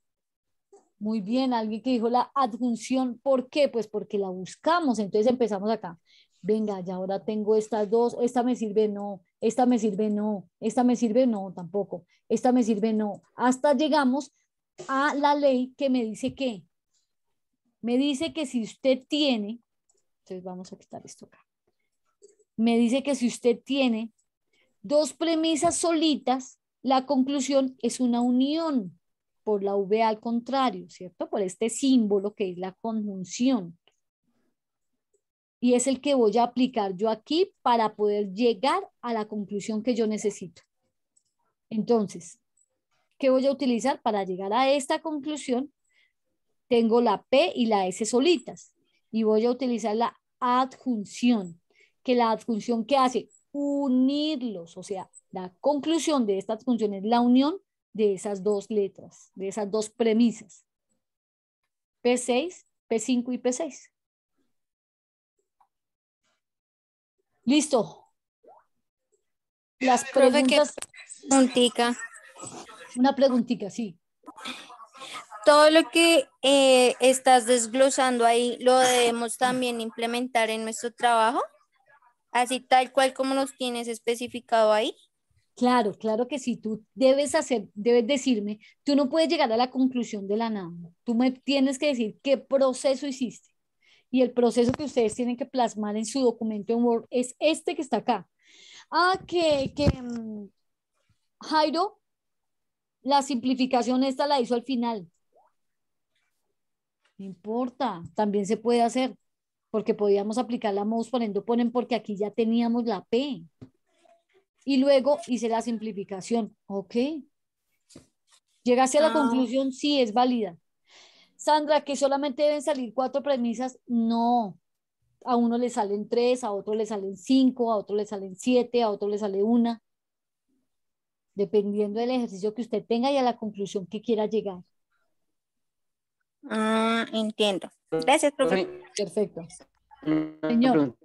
[SPEAKER 1] Muy bien, alguien que dijo la adjunción, ¿por qué? Pues porque la buscamos, entonces empezamos acá. Venga, ya ahora tengo estas dos, esta me sirve, no, esta me sirve, no, esta me sirve, no, tampoco, esta me sirve, no. Hasta llegamos a la ley que me dice que me dice que si usted tiene, entonces vamos a quitar esto acá, me dice que si usted tiene dos premisas solitas, la conclusión es una unión por la V al contrario, ¿cierto? Por este símbolo que es la conjunción. Y es el que voy a aplicar yo aquí para poder llegar a la conclusión que yo necesito. Entonces, que voy a utilizar para llegar a esta conclusión, tengo la P y la S solitas y voy a utilizar la adjunción, que la adjunción que hace unirlos, o sea, la conclusión de esta adjunción es la unión de esas dos letras, de esas dos premisas. P6, P5 y P6. Listo. Las preguntas... Tica. Una preguntita, sí. Todo lo que eh, estás desglosando ahí lo debemos también implementar en nuestro trabajo, así tal cual como los tienes especificado ahí. Claro, claro que sí, tú debes hacer, debes decirme, tú no puedes llegar a la conclusión de la nada, tú me tienes que decir qué proceso hiciste. Y el proceso que ustedes tienen que plasmar en su documento en Word es este que está acá. Ah, que, que mm, Jairo la simplificación esta la hizo al final. No importa, también se puede hacer, porque podíamos aplicar la mouse poniendo ponen porque aquí ya teníamos la P. Y luego hice la simplificación. Ok. ¿Llegaste a la ah. conclusión? Sí, es válida. Sandra, que solamente deben salir cuatro premisas. No, a uno le salen tres, a otro le salen cinco, a otro le salen siete, a otro le sale una dependiendo del ejercicio que usted tenga y a la conclusión que quiera llegar.
[SPEAKER 4] Ah, entiendo.
[SPEAKER 3] Gracias, profesor. Perfecto. Señor.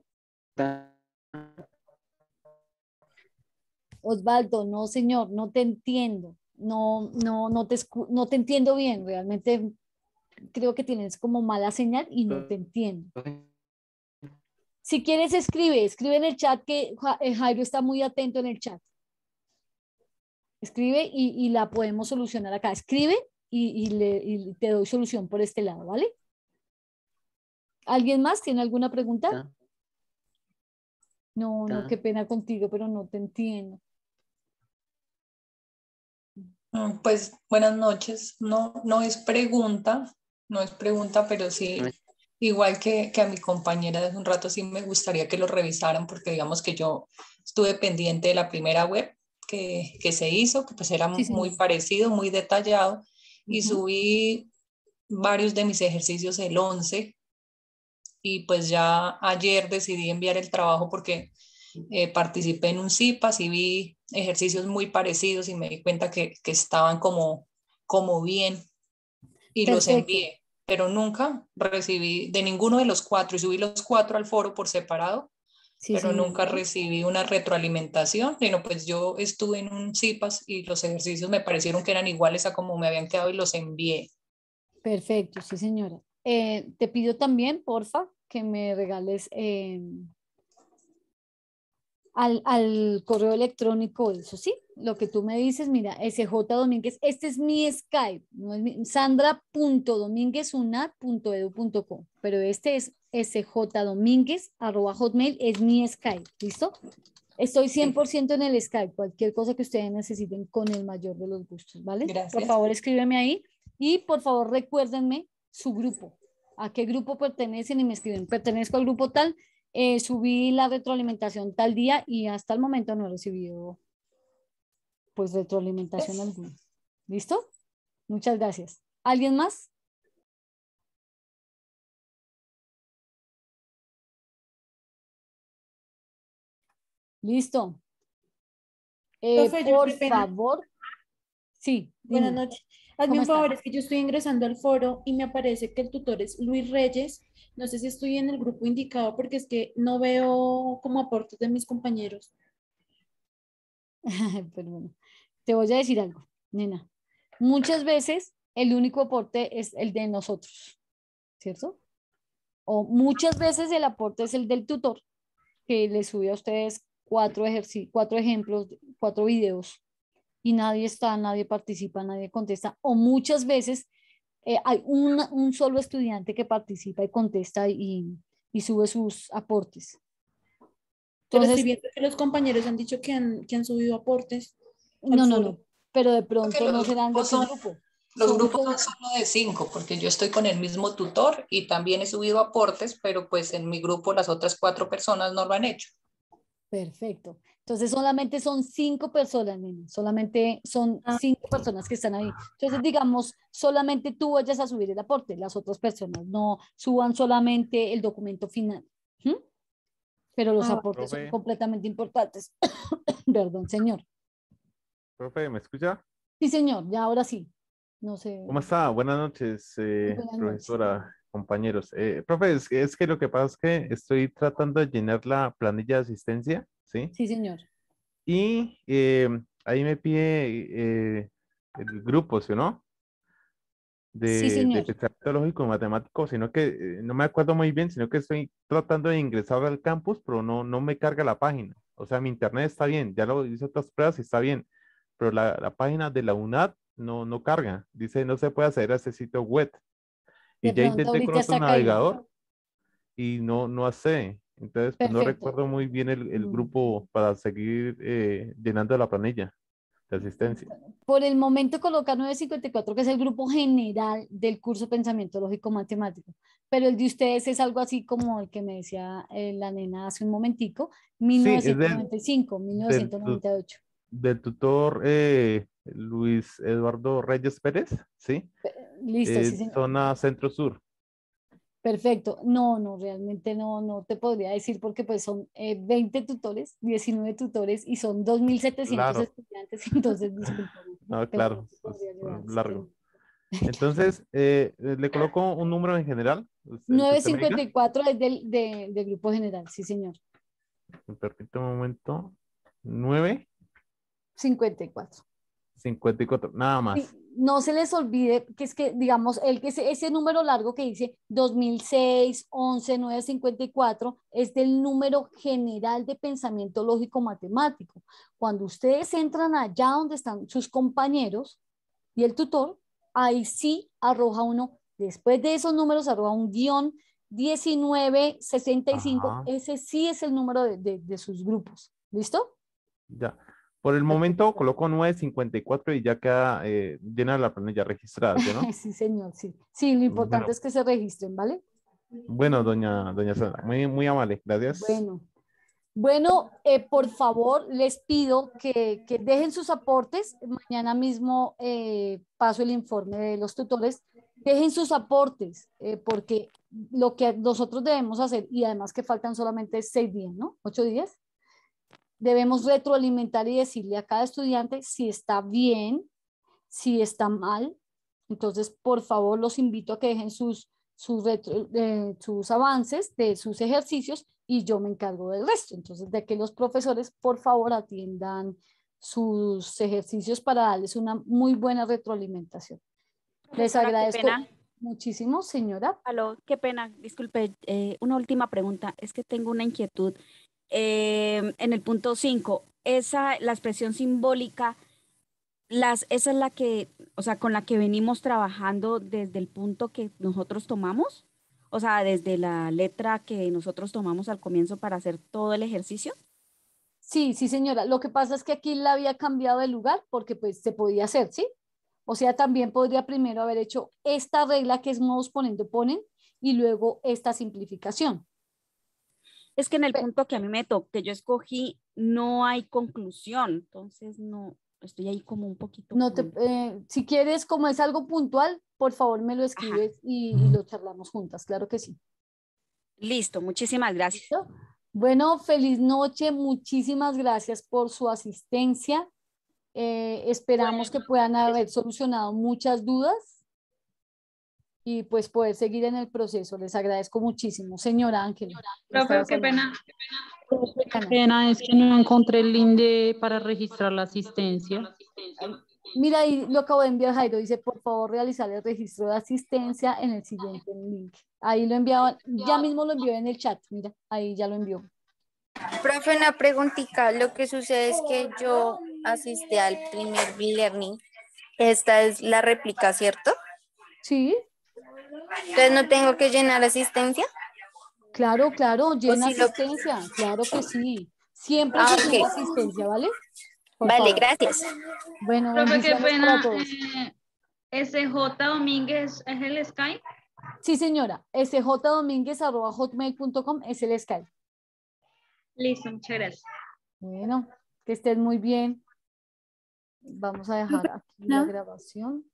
[SPEAKER 1] Osvaldo, no, señor, no te entiendo. No, no, no te, no te entiendo bien. Realmente creo que tienes como mala señal y no te entiendo. Si quieres, escribe, escribe en el chat que eh, Jairo está muy atento en el chat. Escribe y, la podemos solucionar acá. Escribe y, te doy solución por este lado, ¿vale? ¿Alguien más tiene alguna pregunta? No, no, qué
[SPEAKER 2] pena contigo, pero no te entiendo. Mm, pues buenas noches. No, no es pregunta, no es pregunta, pero sí, igual que, que a mi compañera de un rato, sí me gustaría que lo revisaran porque digamos que yo estuve pendiente de la primera web que, se hizo, que pues era muy parecido, muy detallado, y subí varios de mis ejercicios el 11, y pues ya ayer decidí enviar el trabajo porque eh, participé en un CIPAS y vi ejercicios muy parecidos y me di cuenta que, estaban como, como bien y los envié, pero nunca recibí de ninguno de los cuatro y subí los cuatro al foro por separado pero nunca recibí una retroalimentación. Bueno, pues yo estuve en un CIPAS y los ejercicios me parecieron que eran iguales a como me habían quedado y los envié.
[SPEAKER 1] Perfecto, sí señora. Eh, te pido también, porfa, que me regales eh, al, correo electrónico eso, ¿sí? Lo que tú me dices, mira, SJ Domínguez, este es mi Skype, no es mi, pero este es hotmail es mi Skype, ¿listo? Estoy 100% en el Skype, cualquier cosa que ustedes necesiten con el mayor de los gustos, ¿vale? Por favor, escríbeme ahí y por favor recuérdenme su grupo, a qué grupo pertenecen y me escriben, pertenezco al grupo tal, eh, subí la retroalimentación tal día y hasta el momento no he recibido pues retroalimentación alguna. ¿Listo? Muchas gracias. ¿Alguien más? Listo. Eh, por favor. Sí. Buenas noches.
[SPEAKER 2] Hazme un favor, es que yo estoy ingresando al foro y me aparece que el tutor es Luis
[SPEAKER 1] Reyes. No sé si estoy en el grupo indicado porque es que no veo como aportes de mis compañeros. Pues bueno. Te voy a decir algo, nena. Muchas veces el único aporte es el de nosotros, ¿cierto? O muchas veces el aporte es el del tutor que le sube a ustedes cuatro, ejemplos, cuatro videos y nadie está, nadie participa, nadie contesta. O muchas veces eh, hay un, un, solo estudiante que participa y contesta y, y sube sus aportes. Entonces, pero que los compañeros han dicho que han, que han subido aportes. No, no, no, pero de pronto no serán de
[SPEAKER 2] Los grupos son solo de cinco, porque yo estoy con el mismo tutor y también he subido aportes, pero pues en mi grupo las otras cuatro personas no lo han hecho.
[SPEAKER 1] Perfecto. Entonces solamente son cinco personas, solamente son ah. cinco personas que están ahí. Entonces, digamos, solamente tú vayas a subir el aporte, las otras personas no suban solamente el documento final. Pero los ah. aportes son completamente importantes. Perdón, señor.
[SPEAKER 5] Profe, ¿me escucha?
[SPEAKER 1] Sí, señor, ya ahora sí. No sé. ¿Cómo
[SPEAKER 5] está? Buenas noches, eh, profesora compañeros. Eh, profe, es, que lo que pasa es que estoy tratando de llenar la planilla de asistencia, ¿sí? Sí, señor. Y eh, ahí me pide eh, el grupo, ¿sí o no? De, sí, señor. de tecnológico matemático, sino que eh, no me acuerdo muy bien, sino que estoy tratando de ingresar al campus, pero no, no me carga la página. O sea, mi internet está bien, ya lo hice otras pruebas y está bien, pero la, la página de la UNAD no, no carga. Dice, no se puede acceder a ese sitio web y ya intenté con otro navegador y no, no hace. Entonces, pues, no recuerdo muy bien el, mm. grupo para seguir eh, llenando la planilla de asistencia.
[SPEAKER 1] Por el momento coloca 954, que es el grupo general del curso Pensamiento Lógico Matemático, pero el de ustedes es algo así como el que me decía eh, la nena hace un momentico, 1995, 1998
[SPEAKER 5] del tutor eh, Luis Eduardo Reyes Pérez, ¿sí?
[SPEAKER 1] Listo, eh, sí, señor.
[SPEAKER 5] Zona centro-sur.
[SPEAKER 1] Perfecto. No, no, realmente no, no te podría decir porque pues son 20 eh, tutores, 19 tutores y son 2.700 setecientos estudiantes, entonces disculpen. No, claro,
[SPEAKER 5] largo. Entonces, le coloco un número en general. 954
[SPEAKER 1] es del, del grupo general, sí señor.
[SPEAKER 5] Un un momento. 9.
[SPEAKER 1] 54.
[SPEAKER 5] 54, nada más.
[SPEAKER 1] no se les olvide que es que, digamos, el que ese, número largo que dice 2006, 11, 9, 54 es del número general de pensamiento lógico matemático. Cuando ustedes entran allá donde están sus compañeros y el tutor, ahí sí arroja uno, después de esos números arroja un guión 1965, 65, ese sí es el número de, de, de sus grupos. ¿Listo?
[SPEAKER 5] Ya. Por el momento coloco 954 y ya queda eh, llena la planilla registrada, ¿no?
[SPEAKER 1] sí, señor, sí. Sí, lo importante es que se registren, ¿vale?
[SPEAKER 5] Bueno, doña, doña Sandra, muy, amable, gracias. Bueno,
[SPEAKER 1] bueno eh, por favor, les pido que, que, dejen sus aportes. Mañana mismo eh, paso el informe de los tutores. Dejen sus aportes, eh, porque lo que nosotros debemos hacer, y además que faltan solamente seis días, ¿no? Ocho días debemos retroalimentar y decirle a cada estudiante si está bien, si está mal. Entonces, por favor, los invito a que dejen sus, sus, eh, sus avances de sus ejercicios y yo me encargo del resto. Entonces, de que los profesores, por favor, atiendan sus ejercicios para darles una muy buena retroalimentación. Les agradezco muchísimo, señora. Aló, qué pena, disculpe, eh, una última pregunta. Es que tengo una inquietud. Eh, en el punto 5, esa, la expresión simbólica, las, esa es la que, o sea, con la que venimos trabajando desde el punto que nosotros tomamos, o sea, desde la letra que nosotros tomamos al comienzo para hacer todo el ejercicio. Sí, sí, señora. Lo que pasa es que aquí la había cambiado de lugar porque pues se podía hacer, ¿sí? O sea, también podría primero haber hecho esta regla que es modus ponente ponen y luego esta simplificación. Es que en el punto que a mí me tocó, que yo escogí, no hay conclusión, entonces no, estoy ahí como un poquito. No te, eh, si quieres, como es algo puntual, por favor me lo escribes y, lo charlamos juntas, claro que sí. Listo, muchísimas gracias. Bueno, feliz noche, muchísimas gracias por su asistencia. Eh, esperamos que puedan haber solucionado muchas dudas y pues poder seguir en el proceso. Les agradezco muchísimo. Señora Ángel.
[SPEAKER 2] Profe, qué pena,
[SPEAKER 1] qué pena. es que no encontré
[SPEAKER 2] el link para registrar la asistencia.
[SPEAKER 1] Mira, ahí lo acabo de enviar Jairo, dice, por favor, realizar el registro de asistencia en el siguiente link. Ahí lo enviaba, ya mismo lo envió en el chat, mira, ahí ya lo envió. Profe, una preguntita, lo que sucede es que yo asistí al primer b learning esta es la réplica, ¿cierto? Sí, entonces no tengo que llenar asistencia. Claro, claro, llena asistencia, claro que sí. Siempre ah, llena asistencia, ¿vale?
[SPEAKER 2] vale, gracias. Bueno, qué pena. SJ eh, Domínguez es el Skype.
[SPEAKER 1] Sí, señora. Domínguez hotmail.com es el Skype.
[SPEAKER 2] Listo, muchas gracias.
[SPEAKER 1] Bueno, que estén muy bien. Vamos a dejar aquí la
[SPEAKER 3] grabación.